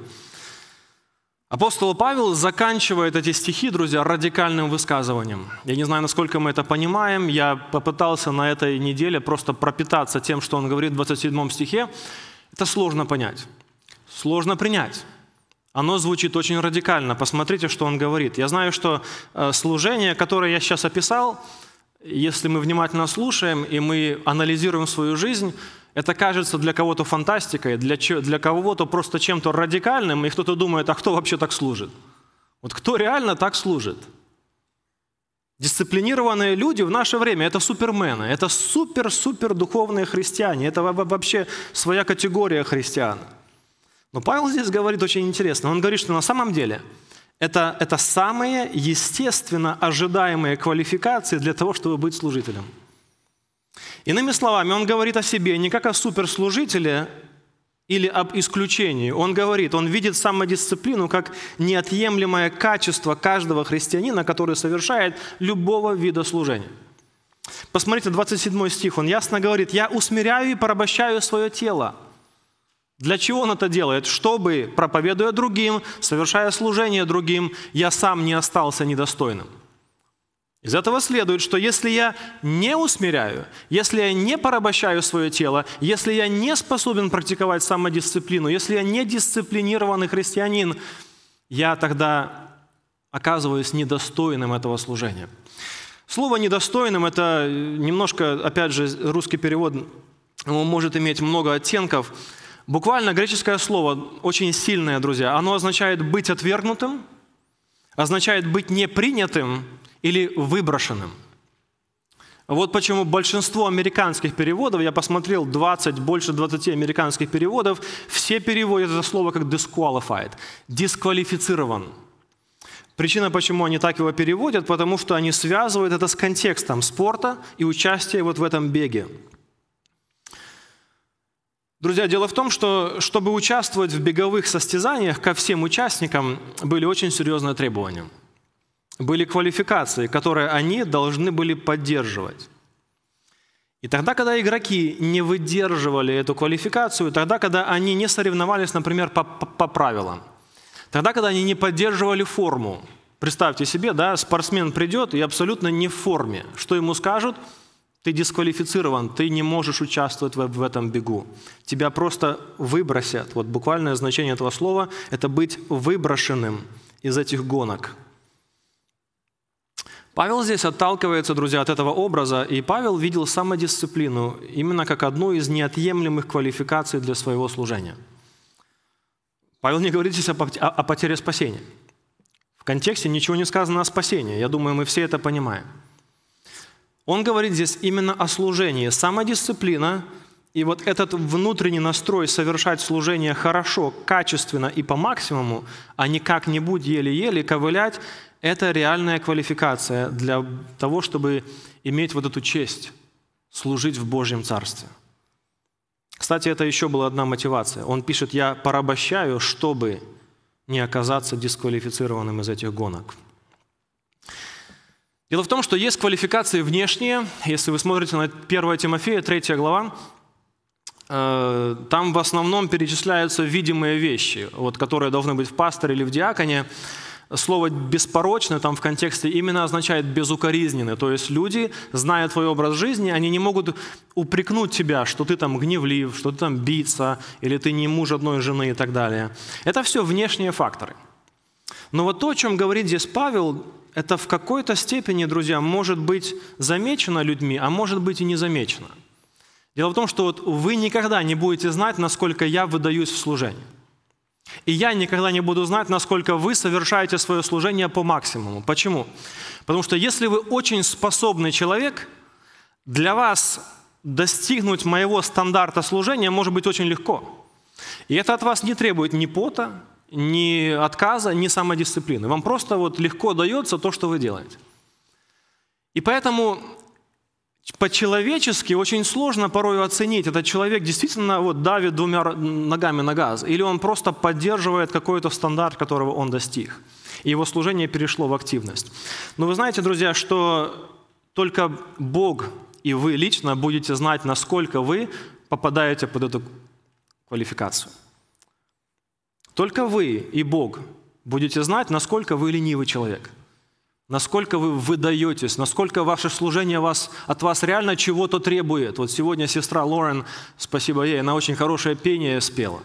Апостол Павел заканчивает эти стихи, друзья, радикальным высказыванием. Я не знаю, насколько мы это понимаем. Я попытался на этой неделе просто пропитаться тем, что он говорит в 27 стихе. Это сложно понять, сложно принять. Оно звучит очень радикально. Посмотрите, что он говорит. Я знаю, что э, служение, которое я сейчас описал, если мы внимательно слушаем и мы анализируем свою жизнь, это кажется для кого-то фантастикой, для, для кого-то просто чем-то радикальным, и кто-то думает, а кто вообще так служит? Вот кто реально так служит? Дисциплинированные люди в наше время – это супермены, это супер-супер духовные христиане, это вообще своя категория христиан – но Павел здесь говорит очень интересно. Он говорит, что на самом деле это, это самые естественно ожидаемые квалификации для того, чтобы быть служителем. Иными словами, он говорит о себе не как о суперслужителе или об исключении. Он говорит, он видит самодисциплину как неотъемлемое качество каждого христианина, который совершает любого вида служения. Посмотрите, 27 стих, он ясно говорит, «Я усмиряю и порабощаю свое тело, для чего он это делает? Чтобы, проповедуя другим, совершая служение другим, я сам не остался недостойным. Из этого следует, что если я не усмиряю, если я не порабощаю свое тело, если я не способен практиковать самодисциплину, если я не дисциплинированный христианин, я тогда оказываюсь недостойным этого служения. Слово «недостойным» — это немножко, опять же, русский перевод он может иметь много оттенков – Буквально греческое слово очень сильное, друзья. Оно означает быть отвергнутым, означает быть непринятым или выброшенным. Вот почему большинство американских переводов, я посмотрел 20, больше 20 американских переводов, все переводят это слово как disqualified, дисквалифицирован. Причина, почему они так его переводят, потому что они связывают это с контекстом спорта и участия вот в этом беге. Друзья, дело в том, что чтобы участвовать в беговых состязаниях, ко всем участникам были очень серьезные требования. Были квалификации, которые они должны были поддерживать. И тогда, когда игроки не выдерживали эту квалификацию, тогда, когда они не соревновались, например, по, по, по правилам, тогда, когда они не поддерживали форму, представьте себе, да, спортсмен придет и абсолютно не в форме, что ему скажут – ты дисквалифицирован, ты не можешь участвовать в этом бегу. Тебя просто выбросят. Вот буквальное значение этого слова – это быть выброшенным из этих гонок. Павел здесь отталкивается, друзья, от этого образа, и Павел видел самодисциплину именно как одну из неотъемлемых квалификаций для своего служения. Павел не говорит здесь о потере спасения. В контексте ничего не сказано о спасении. Я думаю, мы все это понимаем – он говорит здесь именно о служении. Самодисциплина и вот этот внутренний настрой совершать служение хорошо, качественно и по максимуму, а не как-нибудь еле-еле ковылять, это реальная квалификация для того, чтобы иметь вот эту честь служить в Божьем Царстве. Кстати, это еще была одна мотивация. Он пишет, я порабощаю, чтобы не оказаться дисквалифицированным из этих гонок. Дело в том, что есть квалификации внешние. Если вы смотрите на 1 Тимофея, 3 глава, э, там в основном перечисляются видимые вещи, вот, которые должны быть в пасторе или в диаконе. Слово беспорочное там в контексте именно означает «безукоризненный». То есть люди, зная твой образ жизни, они не могут упрекнуть тебя, что ты там гневлив, что ты там биться или ты не муж одной жены и так далее. Это все внешние факторы. Но вот то, о чем говорит здесь Павел, это в какой-то степени, друзья, может быть замечено людьми, а может быть и незамечено. Дело в том, что вот вы никогда не будете знать, насколько я выдаюсь в служении. И я никогда не буду знать, насколько вы совершаете свое служение по максимуму. Почему? Потому что если вы очень способный человек, для вас достигнуть моего стандарта служения может быть очень легко. И это от вас не требует ни пота, ни отказа, ни самодисциплины. Вам просто вот легко дается то, что вы делаете. И поэтому по-человечески очень сложно порой оценить, этот человек действительно вот давит двумя ногами на газ, или он просто поддерживает какой-то стандарт, которого он достиг, и его служение перешло в активность. Но вы знаете, друзья, что только Бог и вы лично будете знать, насколько вы попадаете под эту квалификацию. Только вы и Бог будете знать, насколько вы ленивый человек, насколько вы выдаетесь, насколько ваше служение вас, от вас реально чего-то требует. Вот сегодня сестра Лорен, спасибо ей, она очень хорошее пение спела.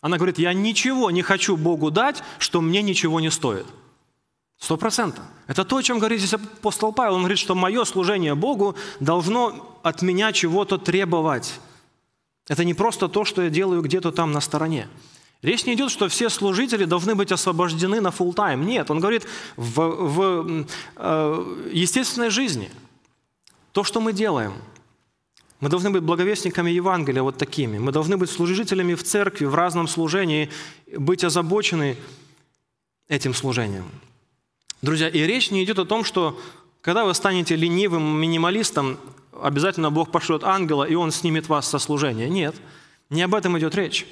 Она говорит, я ничего не хочу Богу дать, что мне ничего не стоит. Сто процентов. Это то, о чем говорит здесь апостол Павел. Он говорит, что мое служение Богу должно от меня чего-то требовать. Это не просто то, что я делаю где-то там на стороне. Речь не идет, что все служители должны быть освобождены на full тайм Нет, он говорит в, в э, естественной жизни. То, что мы делаем – мы должны быть благовестниками Евангелия вот такими. Мы должны быть служителями в церкви, в разном служении, быть озабочены этим служением. Друзья, и речь не идет о том, что когда вы станете ленивым минималистом, обязательно Бог пошлет ангела, и он снимет вас со служения. Нет, не об этом идет речь.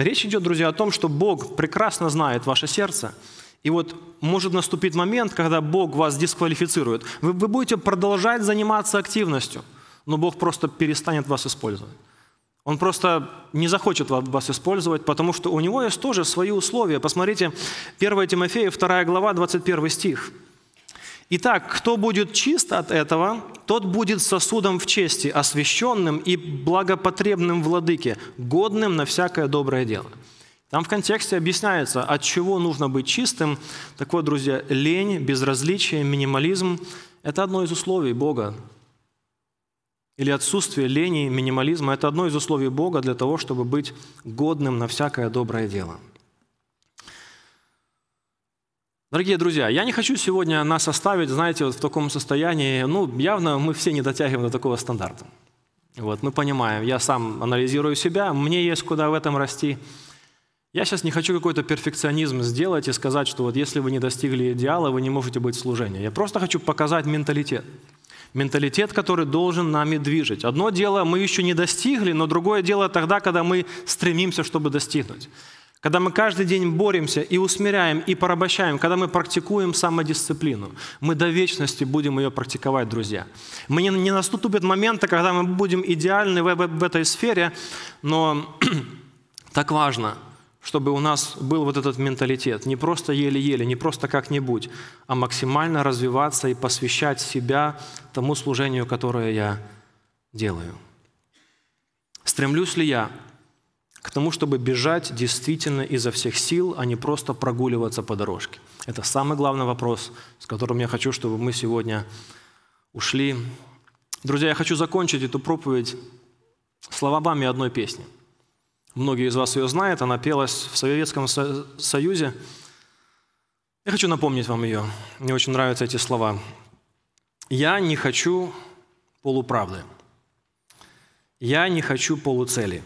Речь идет, друзья, о том, что Бог прекрасно знает ваше сердце. И вот может наступить момент, когда Бог вас дисквалифицирует. Вы, вы будете продолжать заниматься активностью, но Бог просто перестанет вас использовать. Он просто не захочет вас использовать, потому что у него есть тоже свои условия. Посмотрите, 1 Тимофея, 2 глава, 21 стих – Итак, кто будет чист от этого, тот будет сосудом в чести, освященным и благопотребным владыке, годным на всякое доброе дело. Там в контексте объясняется, от чего нужно быть чистым. Так вот, друзья, лень, безразличие, минимализм – это одно из условий Бога. Или отсутствие лени, минимализма – это одно из условий Бога для того, чтобы быть годным на всякое доброе дело – Дорогие друзья, я не хочу сегодня нас оставить, знаете, вот в таком состоянии, ну, явно мы все не дотягиваем до такого стандарта. Вот, мы понимаем, я сам анализирую себя, мне есть куда в этом расти. Я сейчас не хочу какой-то перфекционизм сделать и сказать, что вот если вы не достигли идеала, вы не можете быть в служении. Я просто хочу показать менталитет. Менталитет, который должен нами движить. Одно дело мы еще не достигли, но другое дело тогда, когда мы стремимся, чтобы достигнуть когда мы каждый день боремся и усмиряем, и порабощаем, когда мы практикуем самодисциплину, мы до вечности будем ее практиковать, друзья. Мы не, не наступит момента, когда мы будем идеальны в, в, в этой сфере, но [CLEARS THROAT] так важно, чтобы у нас был вот этот менталитет, не просто еле-еле, не просто как-нибудь, а максимально развиваться и посвящать себя тому служению, которое я делаю. Стремлюсь ли я к тому, чтобы бежать действительно изо всех сил, а не просто прогуливаться по дорожке. Это самый главный вопрос, с которым я хочу, чтобы мы сегодня ушли. Друзья, я хочу закончить эту проповедь словами одной песни. Многие из вас ее знают, она пелась в Советском Союзе. Я хочу напомнить вам ее. Мне очень нравятся эти слова. «Я не хочу полуправды. Я не хочу полуцели».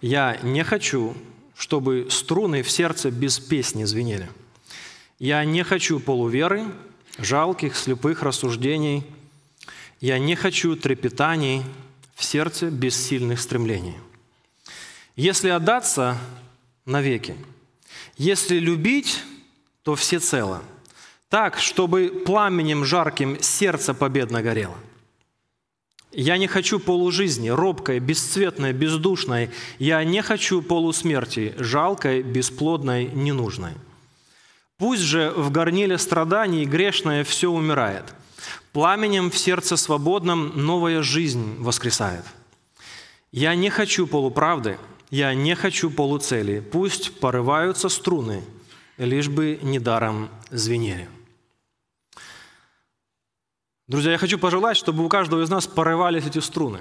Я не хочу, чтобы струны в сердце без песни звенели. Я не хочу полуверы, жалких, слепых рассуждений. Я не хочу трепетаний в сердце без сильных стремлений. Если отдаться навеки, если любить, то всецело, так, чтобы пламенем жарким сердце победно горело. Я не хочу полужизни, робкой, бесцветной, бездушной. Я не хочу полусмерти, жалкой, бесплодной, ненужной. Пусть же в горниле страданий грешное все умирает. Пламенем в сердце свободном новая жизнь воскресает. Я не хочу полуправды, я не хочу полуцели. Пусть порываются струны, лишь бы недаром звенели. Друзья, я хочу пожелать, чтобы у каждого из нас порывались эти струны.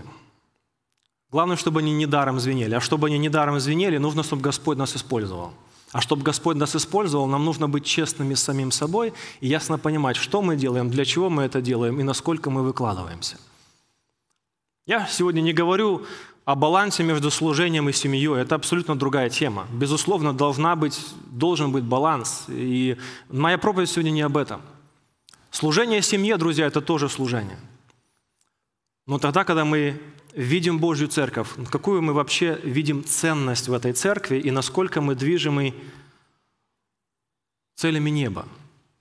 Главное, чтобы они недаром звенели. А чтобы они недаром звенели, нужно, чтобы Господь нас использовал. А чтобы Господь нас использовал, нам нужно быть честными с самим собой и ясно понимать, что мы делаем, для чего мы это делаем и насколько мы выкладываемся. Я сегодня не говорю о балансе между служением и семьей. Это абсолютно другая тема. Безусловно, должна быть, должен быть баланс. И моя проповедь сегодня не об этом – Служение семье, друзья, это тоже служение. Но тогда, когда мы видим Божью церковь, какую мы вообще видим ценность в этой церкви и насколько мы движимы целями неба,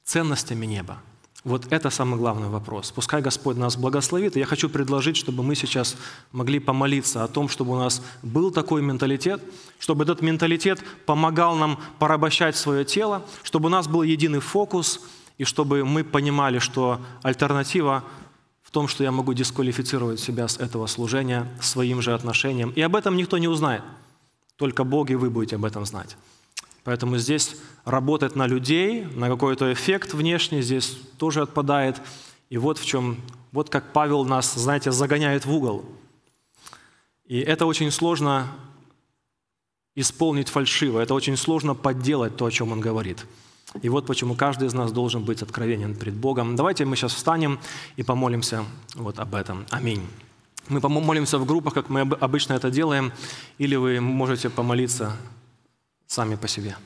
ценностями неба. Вот это самый главный вопрос. Пускай Господь нас благословит. И я хочу предложить, чтобы мы сейчас могли помолиться о том, чтобы у нас был такой менталитет, чтобы этот менталитет помогал нам порабощать свое тело, чтобы у нас был единый фокус – и чтобы мы понимали, что альтернатива в том, что я могу дисквалифицировать себя с этого служения своим же отношением. И об этом никто не узнает. Только Бог и вы будете об этом знать. Поэтому здесь работать на людей, на какой-то эффект внешний здесь тоже отпадает. И вот в чем, вот как Павел нас, знаете, загоняет в угол. И это очень сложно исполнить фальшиво, это очень сложно подделать то, о чем он говорит. И вот почему каждый из нас должен быть откровенен перед Богом. Давайте мы сейчас встанем и помолимся вот об этом. Аминь. Мы помолимся в группах, как мы обычно это делаем, или вы можете помолиться сами по себе.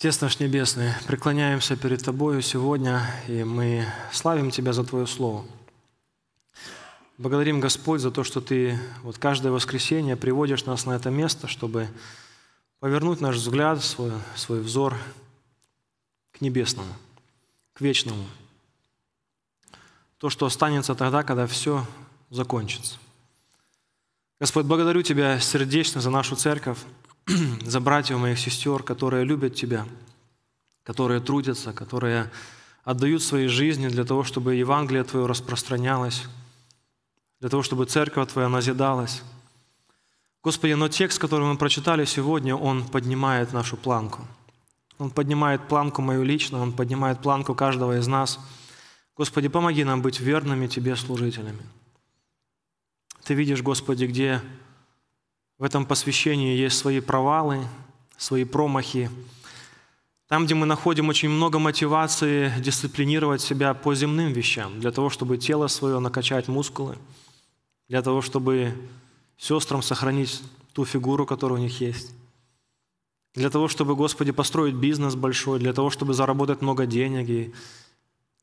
Отец наш Небесный, преклоняемся перед Тобою сегодня, и мы славим Тебя за Твое Слово. Благодарим, Господь, за то, что Ты вот каждое воскресенье приводишь нас на это место, чтобы повернуть наш взгляд, свой, свой взор к небесному, к вечному. То, что останется тогда, когда все закончится. Господь, благодарю Тебя сердечно за нашу церковь, [CLEARS THROAT] за братьев моих сестер, которые любят Тебя, которые трудятся, которые отдают свои жизни для того, чтобы Евангелие Твое распространялось, для того, чтобы Церковь Твоя назидалась. Господи, но текст, который мы прочитали сегодня, он поднимает нашу планку. Он поднимает планку мою лично, он поднимает планку каждого из нас. Господи, помоги нам быть верными Тебе служителями. Ты видишь, Господи, где в этом посвящении есть свои провалы, свои промахи. Там, где мы находим очень много мотивации дисциплинировать себя по земным вещам, для того, чтобы тело свое накачать мускулы, для того, чтобы сестрам сохранить ту фигуру, которая у них есть, для того, чтобы, Господи, построить бизнес большой, для того, чтобы заработать много денег и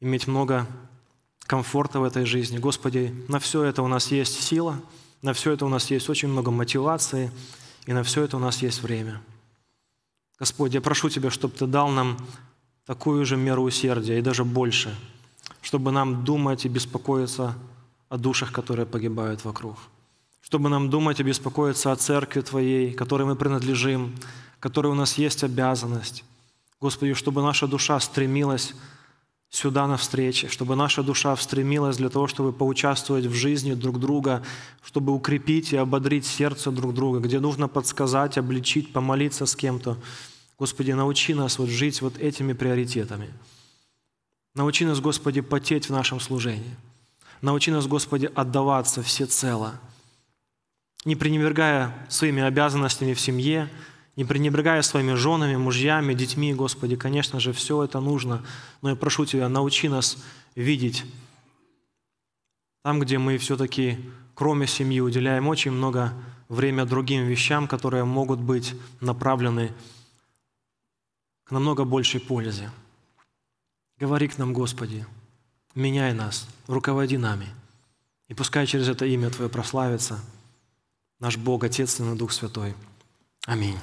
иметь много комфорта в этой жизни. Господи, на все это у нас есть сила – на все это у нас есть очень много мотивации, и на все это у нас есть время. Господь, я прошу Тебя, чтобы Ты дал нам такую же меру усердия и даже больше, чтобы нам думать и беспокоиться о душах, которые погибают вокруг. Чтобы нам думать и беспокоиться о церкви Твоей, которой мы принадлежим, которой у нас есть обязанность. Господи, чтобы наша душа стремилась сюда на встрече, чтобы наша душа встремилась для того, чтобы поучаствовать в жизни друг друга, чтобы укрепить и ободрить сердце друг друга, где нужно подсказать, обличить, помолиться с кем-то. Господи, научи нас вот жить вот этими приоритетами. Научи нас, Господи, потеть в нашем служении. Научи нас, Господи, отдаваться всецело, не пренебрегая своими обязанностями в семье, не пренебрегая своими женами, мужьями, детьми, Господи, конечно же, все это нужно, но я прошу Тебя, научи нас видеть там, где мы все-таки, кроме семьи, уделяем очень много время другим вещам, которые могут быть направлены к намного большей пользе. Говори к нам, Господи, меняй нас, руководи нами, и пускай через это имя Твое прославится наш Бог, Отец и Дух Святой. Аминь.